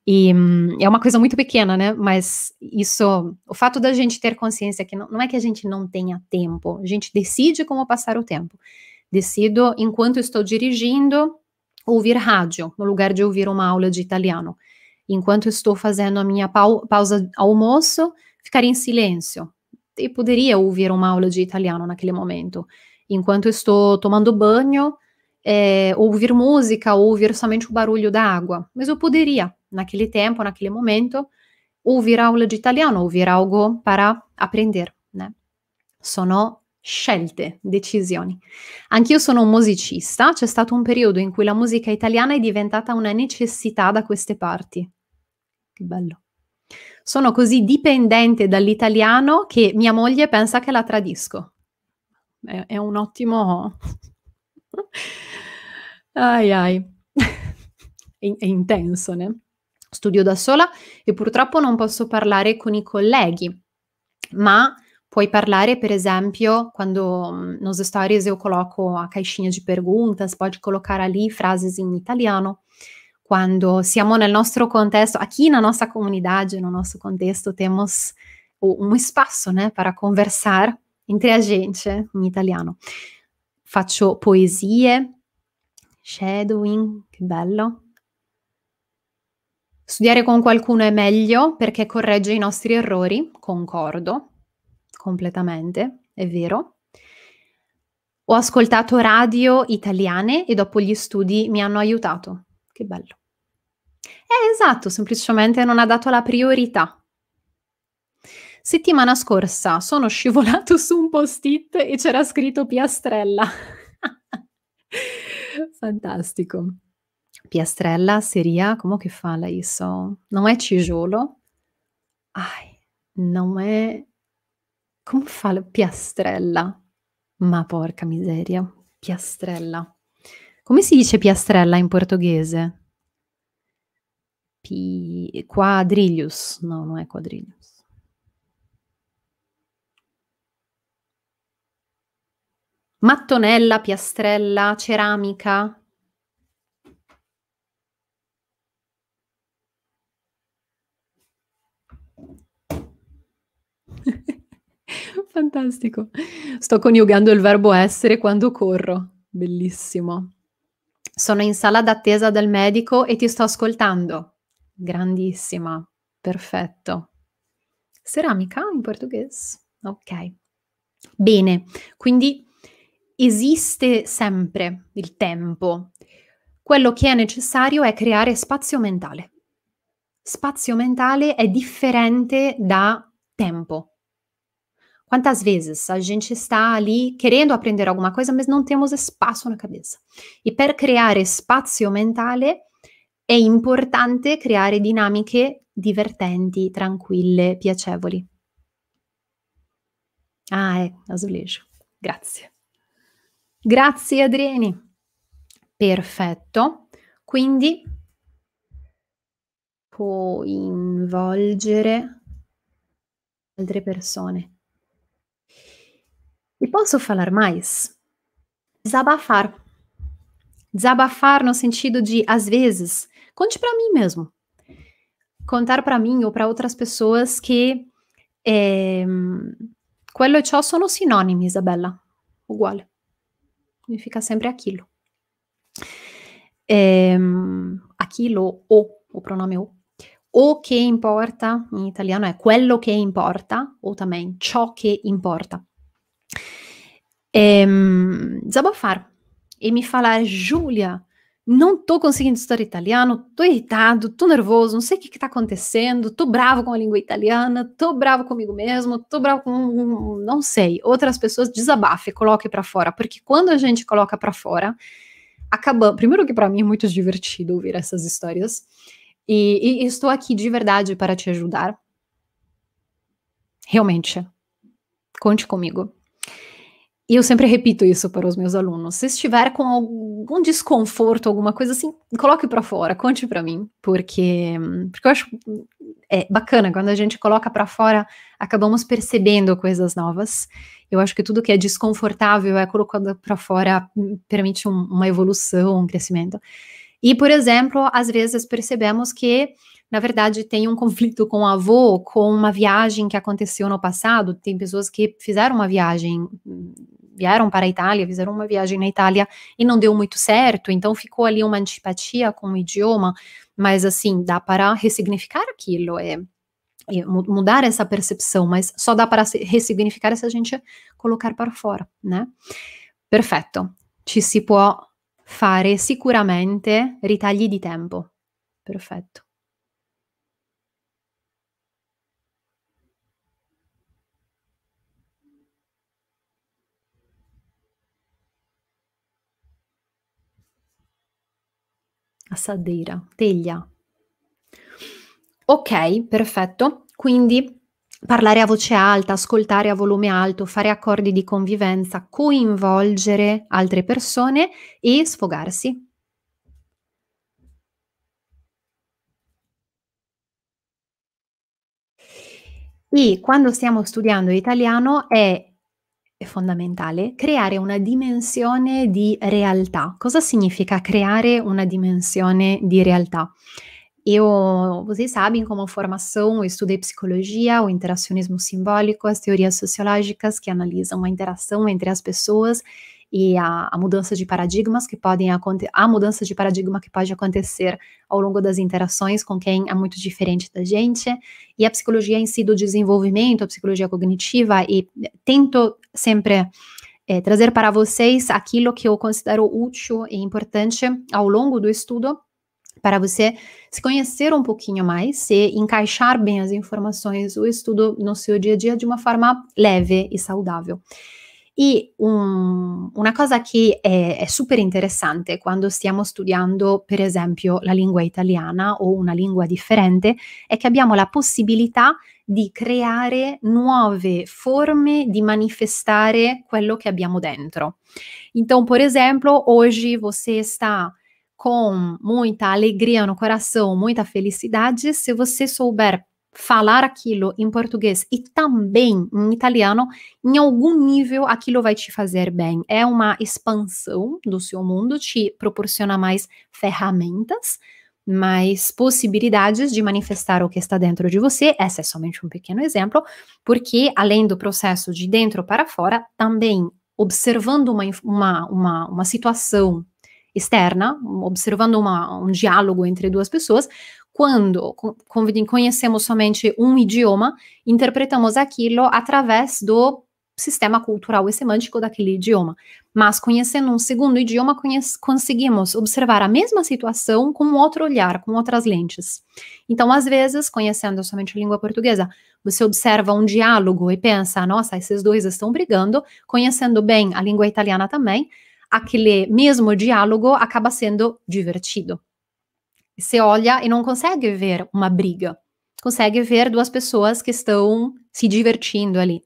E hum, é uma coisa muito pequena, né? Mas isso, o fato da gente ter consciência que não, não é que a gente não tenha tempo, a gente decide como passar o tempo. Decido enquanto estou dirigindo ouvir rádio, no lugar de ouvir uma aula de italiano. Enquanto estou fazendo a minha pau, pausa almoço, ficar em silêncio. E poderia ouvir uma aula de italiano naquele momento. Enquanto estou tomando banho, é, ouvir música, ou ouvir somente o barulho da água. Mas eu poderia naquele tempo, naquele momento, ouvir aula de italiano, ouvir algo para aprender, né? Sono scelte, decisioni. Anch'io sono un musicista, c'è stato un periodo in cui la musica italiana è diventata una necessità da queste parti. Che bello. Sono così dipendente dall'italiano che mia moglie pensa che la tradisco. È, è un ottimo... ai ai. è, è intenso, né? studio da sola e purtroppo non posso parlare con i colleghi, ma puoi parlare per esempio quando mhmm, nos stories eu coloco a caixinha di perguntas, puoi colocar ali frases in italiano. Quando siamo nel nostro contesto, aqui na nossa comunidade, no nosso contexto, temos um espaço, né, per conversare entre a gente in italiano. Faccio poesie, shadowing, che bello, Studiare con qualcuno è meglio perché corregge i nostri errori, concordo completamente, è vero. Ho ascoltato radio italiane e dopo gli studi mi hanno aiutato. Che bello. Eh, esatto, semplicemente non ha dato la priorità. Settimana scorsa sono scivolato su un post-it e c'era scritto piastrella. Fantastico. Piastrella seria, como que fala isso? Não é tijolo. Ai, não é. Como fala? Piastrella. Ma porca miseria. Piastrella. Come si dice piastrella in portoghese? Pi... Quadriglius. No, non è quadriglius. mattonella, piastrella, ceramica, Fantastico. Sto coniugando il verbo essere quando corro. Bellissimo. Sono in sala d'attesa del medico e ti sto ascoltando. Grandissima. Perfetto. Ceramica in portoghese. Ok. Bene, quindi esiste sempre il tempo. Quello che è necessario è creare spazio mentale. Spazio mentale è differente da tempo Quantas vezes a gente está ali querendo aprender alguma coisa, mas não temos espaço na cabeça. E per creare spazio mentale è importante creare dinamiche divertenti, tranquille, piacevoli. Ah, è azulejo. Grazie. Grazie Adrieni. Perfetto. Quindi coinvolgere altre persone. E posso falar mais? Desabafar. Desabafar no sentido de, às vezes, conte para mim mesmo. Contar para mim ou para outras pessoas que é, quello e ciò sono sinônimos, Isabella. Uguale. Significa sempre aquilo. É, aquilo ou o pronome o. O che importa in italiano è quello che importa, o também ciò che importa é, desabafar e me falar, Júlia, não tô conseguindo estudar italiano, tô irritado, tô nervoso, não sei o que que tá acontecendo, tô bravo com a língua italiana, tô bravo comigo mesmo, tô bravo com, não sei, outras pessoas, desabafe, coloque para fora, porque quando a gente coloca para fora, acabando. primeiro que para mim é muito divertido ouvir essas histórias, e, e estou aqui de verdade para te ajudar, realmente, conte comigo. E eu sempre repito isso para os meus alunos. Se estiver com algum desconforto, alguma coisa assim, coloque para fora, conte para mim, porque, porque eu acho é bacana quando a gente coloca para fora, acabamos percebendo coisas novas. Eu acho que tudo que é desconfortável é colocado para fora permite um, uma evolução, um crescimento. E, por exemplo, às vezes percebemos que na verdade, tem um conflito com o avô, com uma viagem que aconteceu no passado. Tem pessoas que fizeram uma viagem, vieram para a Itália, fizeram uma viagem na Itália e não deu muito certo, então ficou ali uma antipatia com o idioma, mas assim, dá para ressignificar aquilo, é, é mudar essa percepção, mas só dá para ressignificar se a gente colocar para fora, né? Perfetto. Ci si può fare sicuramente ritagli di tempo. Perfetto. a teglia. Ok, perfetto. Quindi parlare a voce alta, ascoltare a volume alto, fare accordi di convivenza, coinvolgere altre persone e sfogarsi. E quando stiamo studiando italiano è è fondamentale creare una dimensione di realtà. Cosa significa creare una dimensione di realtà? Eu, vocês sabem como formação, eu estudei psicologia, o interacionismo simbólico, as teorias sociológicas que analisam a interação entre as pessoas e a, a mudança de paradigmas que podem acontecer, a mudança de paradigma que pode acontecer ao longo das interações com quem é muito diferente da gente, e a psicologia em si do desenvolvimento, a psicologia cognitiva, e tento sempre é, trazer para vocês aquilo que eu considero útil e importante ao longo do estudo, para você se conhecer um pouquinho mais e encaixar bem as informações, o estudo no seu dia a dia de uma forma leve e saudável. E um, una cosa che è, è super interessante quando stiamo studiando, per esempio, la lingua italiana o una lingua differente, è che abbiamo la possibilità di creare nuove forme di manifestare quello che abbiamo dentro. Então, por exemplo, hoje você está com muita alegria no coração, muita felicidade, se você souber falar aquilo em português e também em italiano, em algum nível aquilo vai te fazer bem. É uma expansão do seu mundo, te proporciona mais ferramentas, mais possibilidades de manifestar o que está dentro de você. Esse é somente um pequeno exemplo, porque além do processo de dentro para fora, também observando uma, uma, uma, uma situação externa, observando uma, um diálogo entre duas pessoas, quando conhecemos somente um idioma, interpretamos aquilo através do sistema cultural e semântico daquele idioma. Mas conhecendo um segundo idioma, conseguimos observar a mesma situação com outro olhar, com outras lentes. Então, às vezes, conhecendo somente a língua portuguesa, você observa um diálogo e pensa, nossa, esses dois estão brigando, conhecendo bem a língua italiana também, aquele mesmo diálogo acaba sendo divertido. Você olha e não consegue ver uma briga, consegue ver duas pessoas que estão se divertindo ali.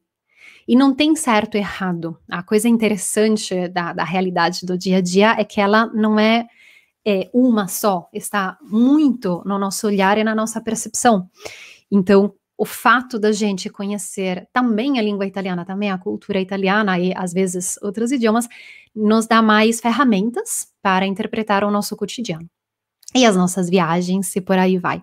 E não tem certo e errado. A coisa interessante da, da realidade do dia a dia é que ela não é, é uma só, está muito no nosso olhar e na nossa percepção. Então, o fato da gente conhecer também a língua italiana, também a cultura italiana e às vezes outros idiomas, nos dá mais ferramentas para interpretar o nosso cotidiano e as nossas viagens se por aí vai.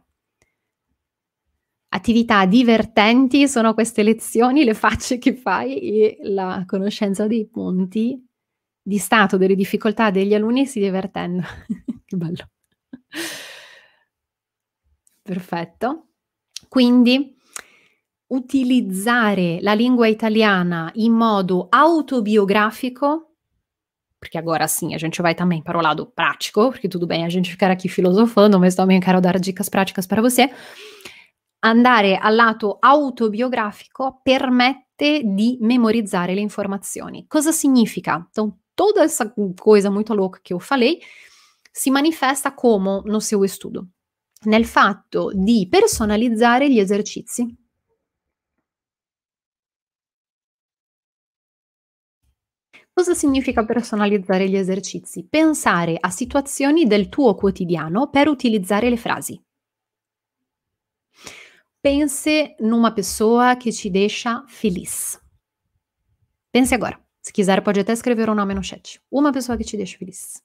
Attività divertenti sono queste lezioni, le facce che fai e la conoscenza dei punti di stato delle difficoltà degli alunni si divertendo. che bello. Perfetto. Quindi utilizzare la lingua italiana in modo autobiografico, perché agora sim a gente vai também para o lado prático, porque tudo bem a gente ficar aqui filosofando, mas também quero dar dicas práticas para você. Andare al lato autobiografico permette di memorizzare le informazioni. Cosa significa? Então, toda essa coisa muito louca que eu falei se manifesta como no seu estudo? Nel fatto di personalizzare gli esercizi Cosa significa personalizzare gli esercizi? Pensare a situazioni del tuo quotidiano per utilizzare le frasi. Pense numa pessoa che ci deixa feliz. Pense agora. Se quiser, pode até escrever o um nome no chat. Uma pessoa que te deixa feliz.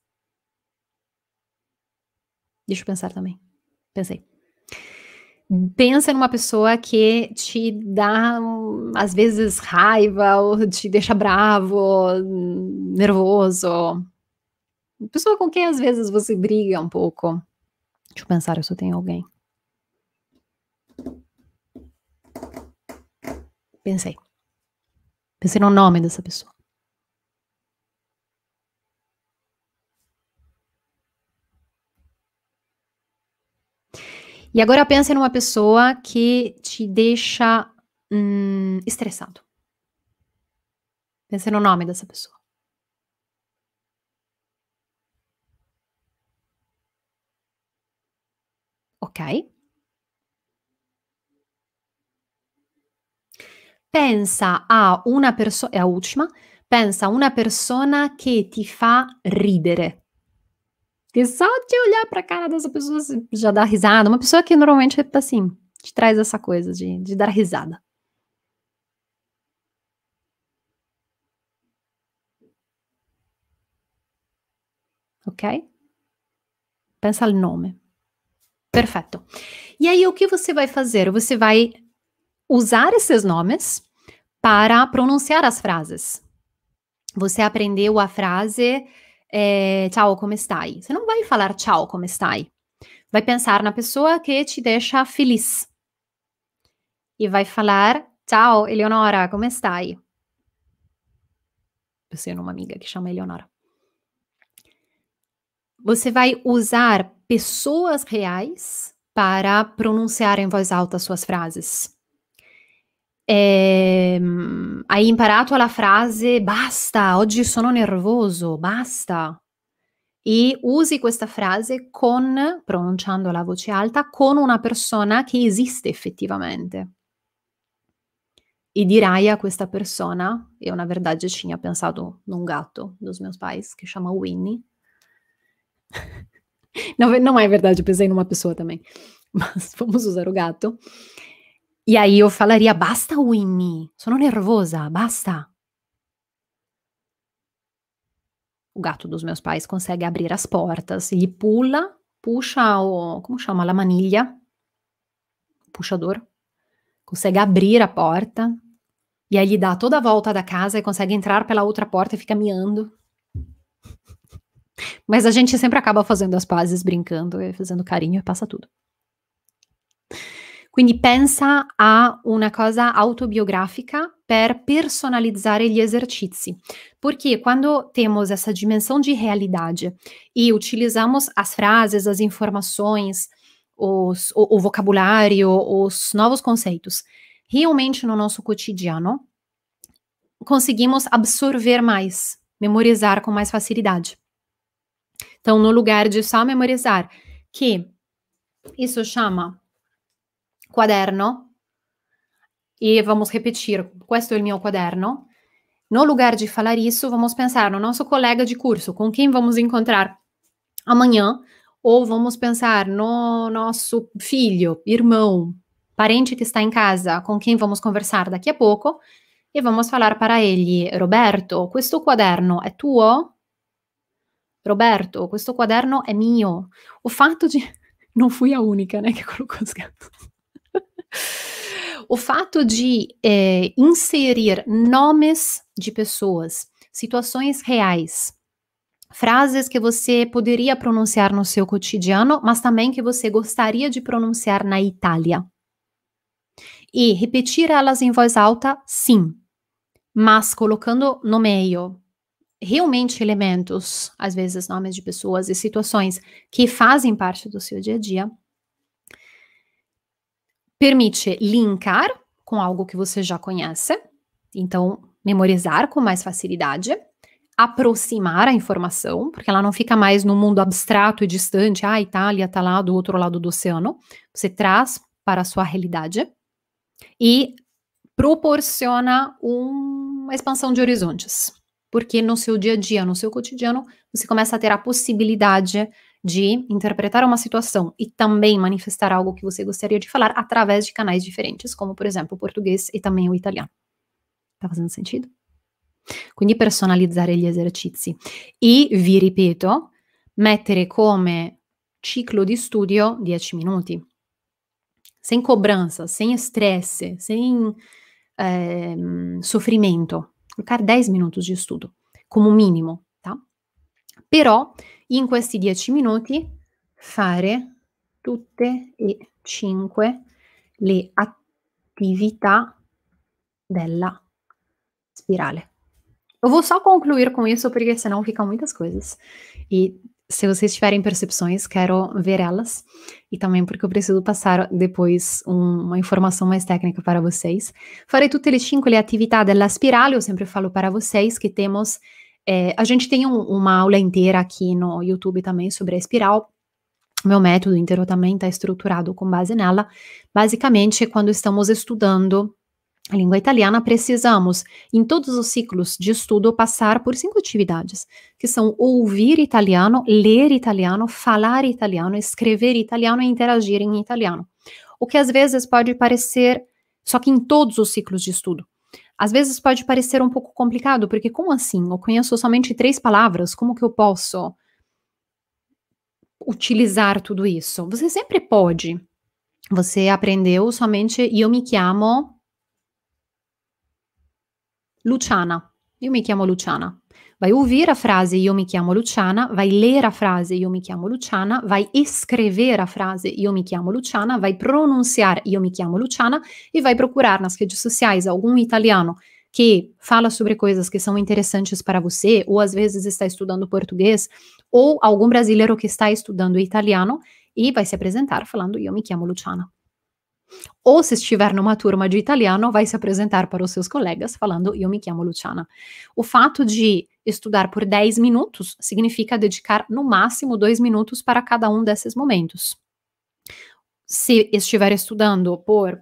Deixa eu pensar também. Pensei. pensa numa pessoa que te dá, às vezes, raiva, ou te deixa bravo, nervoso. Pessoa com quem, às vezes, você briga um pouco. Deixa eu pensar se eu tenho alguém. Pensei. Pensei no nome dessa pessoa. E agora pensa numa pessoa que te deixa hum, estressado. Pensa no nome dessa pessoa. Ok? Pensa a una persona, è a ultima, pensa a una persona che ti fa ridere. E só de olhar pra cara dessa pessoa já dá risada. Uma pessoa que normalmente, assim, te traz essa coisa de, de dar risada. Ok? Pensa no nome. Perfeito. E aí, o que você vai fazer? Você vai usar esses nomes para pronunciar as frases. Você aprendeu a frase é, ciao, come stai? Você não vai falar ciao, come stai? Vai pensar na pessoa que te deixa feliz. E vai falar ciao, Eleonora, come stai? Eu tenho uma amiga que chama Eleonora. Você vai usar pessoas reais para pronunciar em voz alta suas frases. ehm, hai imparato la frase basta, oggi sono nervoso, basta. E usi questa frase con, pronunciando la voce alta, con una persona che esiste effettivamente. E dirai a questa persona, e una verdade ha pensato un gatto, dos meus pais, si chiama Winnie. não, não é verdade, pensei una persona também. Ma vamos usare o gatto. E aí eu falaria: basta, Winnie, sono nervosa, basta. O gato dos meus pais consegue abrir as portas e pula, puxa o. Como chama? A manilha. Puxador. Consegue abrir a porta. E aí ele dá toda a volta da casa e consegue entrar pela outra porta e fica miando. Mas a gente sempre acaba fazendo as pazes, brincando e fazendo carinho e passa tudo. Quindi pensa a una cosa autobiografica per personalizar gli exercícios, Porque quando temos essa dimensão de realidade e utilizamos as frases, as informações, os, o, o vocabulário, os novos conceitos, realmente no nosso cotidiano, conseguimos absorver mais, memorizar com mais facilidade. Então, no lugar de só memorizar, que isso chama quaderno, e vamos repetir: questo é o meu quaderno. No lugar de falar isso, vamos pensar no nosso colega de curso, com quem vamos encontrar amanhã, ou vamos pensar no nosso filho, irmão, parente que está em casa, com quem vamos conversar daqui a pouco, e vamos falar para ele: Roberto, questo quaderno é tuo? Roberto, questo quaderno é meu. O fato de. Não fui a única, né, que colocou os gatos o fato de é, inserir nomes de pessoas, situações reais, frases que você poderia pronunciar no seu cotidiano, mas também que você gostaria de pronunciar na Itália. E repetir elas em voz alta, sim, mas colocando no meio realmente elementos, às vezes nomes de pessoas e situações que fazem parte do seu dia a dia, Permite linkar com algo que você já conhece, então memorizar com mais facilidade, aproximar a informação, porque ela não fica mais no mundo abstrato e distante, ah, a Itália está lá do outro lado do oceano. Você traz para a sua realidade e proporciona uma expansão de horizontes, porque no seu dia a dia, no seu cotidiano, você começa a ter a possibilidade de interpretar uma situação e também manifestar algo que você gostaria de falar através de canais diferentes, como por exemplo o português e também o italiano. Tá fazendo sentido? Quindi personalizzare gli esercizi e, vi ripeto, mettere come ciclo di studio 10 minuti. Sem cobrança, sem estresse, sem ehm, sofrimento. Colocar 10 minutos de estudo, como mínimo, tá? Però in questi dieci minuti fare tutte e cinco le atividades della spirale. Eu vou só concluir com isso, porque senão ficam muitas coisas. E se vocês tiverem percepções, quero ver elas. E também porque eu preciso passar depois um, uma informação mais técnica para vocês. Farei tutte le cinque le attività della spirale. Eu sempre falo para vocês que temos é, a gente tem um, uma aula inteira aqui no YouTube também sobre a espiral. Meu método inteiro também está estruturado com base nela. Basicamente, quando estamos estudando a língua italiana, precisamos, em todos os ciclos de estudo, passar por cinco atividades, que são ouvir italiano, ler italiano, falar italiano, escrever italiano e interagir em italiano. O que às vezes pode parecer, só que em todos os ciclos de estudo. Às vezes pode parecer um pouco complicado, porque como assim? Eu conheço somente três palavras, como que eu posso utilizar tudo isso? Você sempre pode. Você aprendeu somente eu me chamo Luciana. Eu me chamo Luciana. Vai ouvir a frase eu me chamo Luciana, vai ler a frase eu me chamo Luciana, vai escrever a frase eu me chamo Luciana, vai pronunciar eu me chamo Luciana e vai procurar nas redes sociais algum italiano que fala sobre coisas que são interessantes para você, ou às vezes está estudando português, ou algum brasileiro que está estudando italiano e vai se apresentar falando eu me chamo Luciana. Ou se estiver numa turma de italiano, vai se apresentar para os seus colegas falando eu me chamo Luciana. O fato de Estudar por 10 minutos significa dedicar no máximo 2 minutos para cada um desses momentos. Se estiver estudando por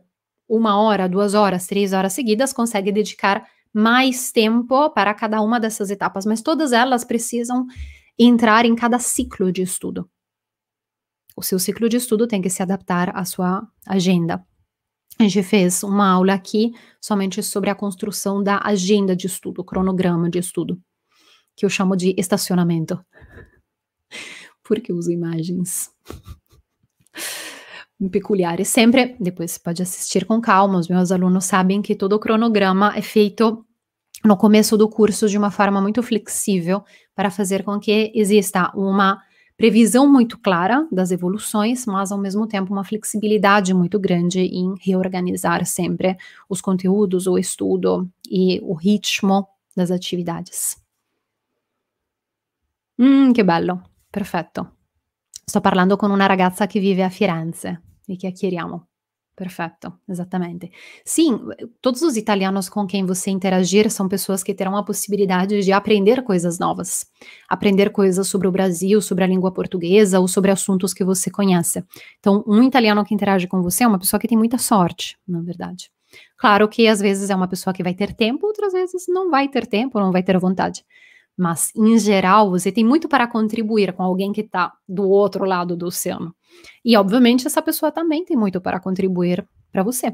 uma hora, duas horas, três horas seguidas, consegue dedicar mais tempo para cada uma dessas etapas, mas todas elas precisam entrar em cada ciclo de estudo. O seu ciclo de estudo tem que se adaptar à sua agenda. A gente fez uma aula aqui somente sobre a construção da agenda de estudo, cronograma de estudo que eu chamo de estacionamento. Porque uso imagens peculiares sempre. Depois você pode assistir com calma. Os meus alunos sabem que todo o cronograma é feito no começo do curso de uma forma muito flexível para fazer com que exista uma previsão muito clara das evoluções, mas ao mesmo tempo uma flexibilidade muito grande em reorganizar sempre os conteúdos, o estudo e o ritmo das atividades. Mm, che bello, perfetto. Sto parlando con una ragazza che vive a Firenze e chiacchieriamo. Perfeito, exatamente. Sim, todos os italianos com quem você interagir são pessoas que terão a possibilidade de aprender coisas novas, aprender coisas sobre o Brasil, sobre a língua portuguesa ou sobre assuntos que você conhece. Então, um italiano que interage com você é uma pessoa que tem muita sorte, na verdade. Claro que às vezes é uma pessoa que vai ter tempo, outras vezes não vai ter tempo, não vai ter vontade. mas em geral você tem muito para contribuir com alguém que está do outro lado do oceano. E obviamente essa pessoa também tem muito para contribuir para você.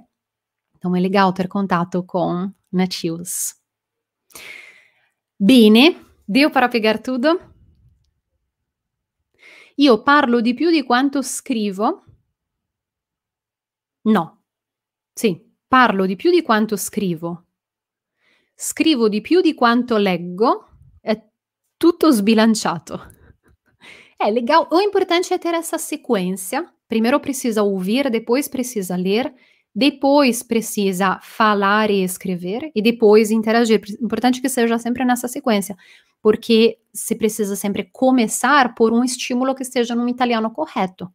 Então é legal ter contato com nativos. Bene, deu para pegar tudo? Io parlo di più di quanto scrivo? No. Sì, parlo di più di quanto scrivo. Scrivo di più di quanto leggo? tutto sbilanciato. É legal. O importante é ter essa sequência. Primeiro precisa ouvir, depois precisa ler, depois precisa falar e escrever, e depois interagir. Importante que seja sempre nessa sequência, porque se precisa sempre começar por um estímulo que esteja num italiano correto,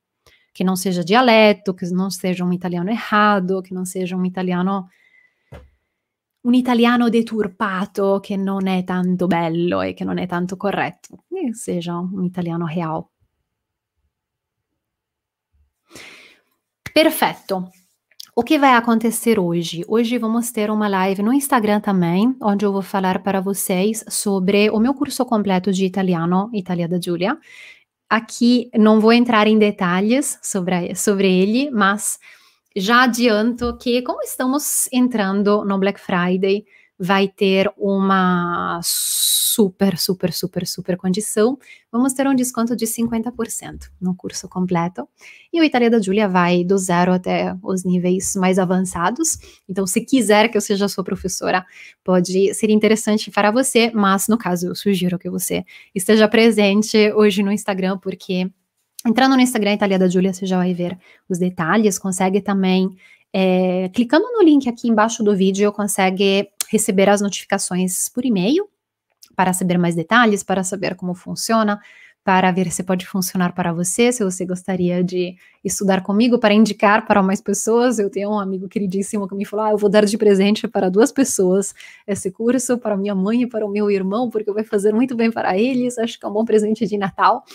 que não seja dialeto, que não seja um italiano errado, que não seja um italiano un italiano deturpato che non è tanto bello e che non è tanto corretto. E eh, seja un italiano real. Perfeito. O que vai acontecer hoje? Hoje vamos ter uma live no Instagram também, onde eu vou falar para vocês sobre o meu curso completo de italiano, Itália da Giulia. Aqui não vou entrar em detalhes sobre, sobre ele, mas já adianto que, como estamos entrando no Black Friday, vai ter uma super, super, super, super condição. Vamos ter um desconto de 50% no curso completo. E o Itália da Júlia vai do zero até os níveis mais avançados. Então, se quiser que eu seja sua professora, pode ser interessante para você, mas no caso, eu sugiro que você esteja presente hoje no Instagram, porque Entrando no Instagram Itália da Júlia, você já vai ver os detalhes. Consegue também, é, clicando no link aqui embaixo do vídeo, consegue receber as notificações por e-mail para saber mais detalhes, para saber como funciona, para ver se pode funcionar para você, se você gostaria de estudar comigo, para indicar para mais pessoas. Eu tenho um amigo queridíssimo que me falou: ah, eu vou dar de presente para duas pessoas esse curso, para minha mãe e para o meu irmão, porque vai fazer muito bem para eles. Acho que é um bom presente de Natal.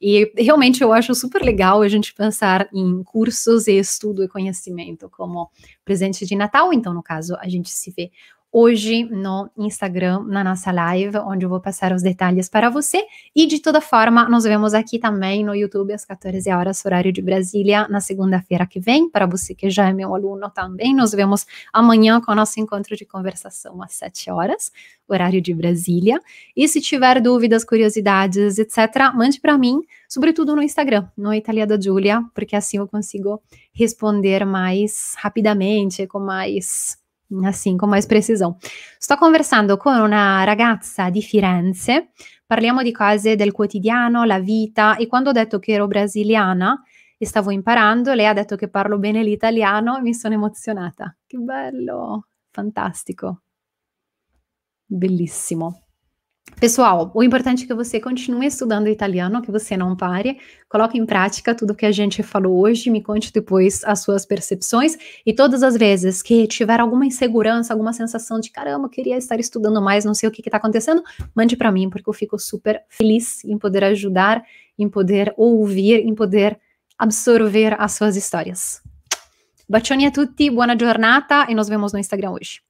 E realmente eu acho super legal a gente pensar em cursos e estudo e conhecimento como presente de Natal. Então, no caso, a gente se vê hoje no Instagram, na nossa live, onde eu vou passar os detalhes para você. E de toda forma, nos vemos aqui também no YouTube às 14 horas, horário de Brasília, na segunda-feira que vem. Para você que já é meu aluno também, nos vemos amanhã com o nosso encontro de conversação às 7 horas, horário de Brasília. E se tiver dúvidas, curiosidades, etc., mande para mim, sobretudo no Instagram, no Italia da Giulia, porque assim eu consigo responder mais rapidamente, com mais assim, com mais precisão. Sto conversando con una ragazza di Firenze, parliamo di cose del quotidiano, la vita e quando ho detto che ero brasiliana e stavo imparando, lei ha detto che parlo bene l'italiano e mi sono emozionata. Che bello, fantastico. Bellissimo. Pessoal, o importante é que você continue estudando italiano, que você não pare, coloque em prática tudo que a gente falou hoje, me conte depois as suas percepções e todas as vezes que tiver alguma insegurança, alguma sensação de caramba, queria estar estudando mais, não sei o que está acontecendo, mande para mim, porque eu fico super feliz em poder ajudar, em poder ouvir, em poder absorver as suas histórias. Bacioni a tutti, buona giornata e nos vemos no Instagram hoje.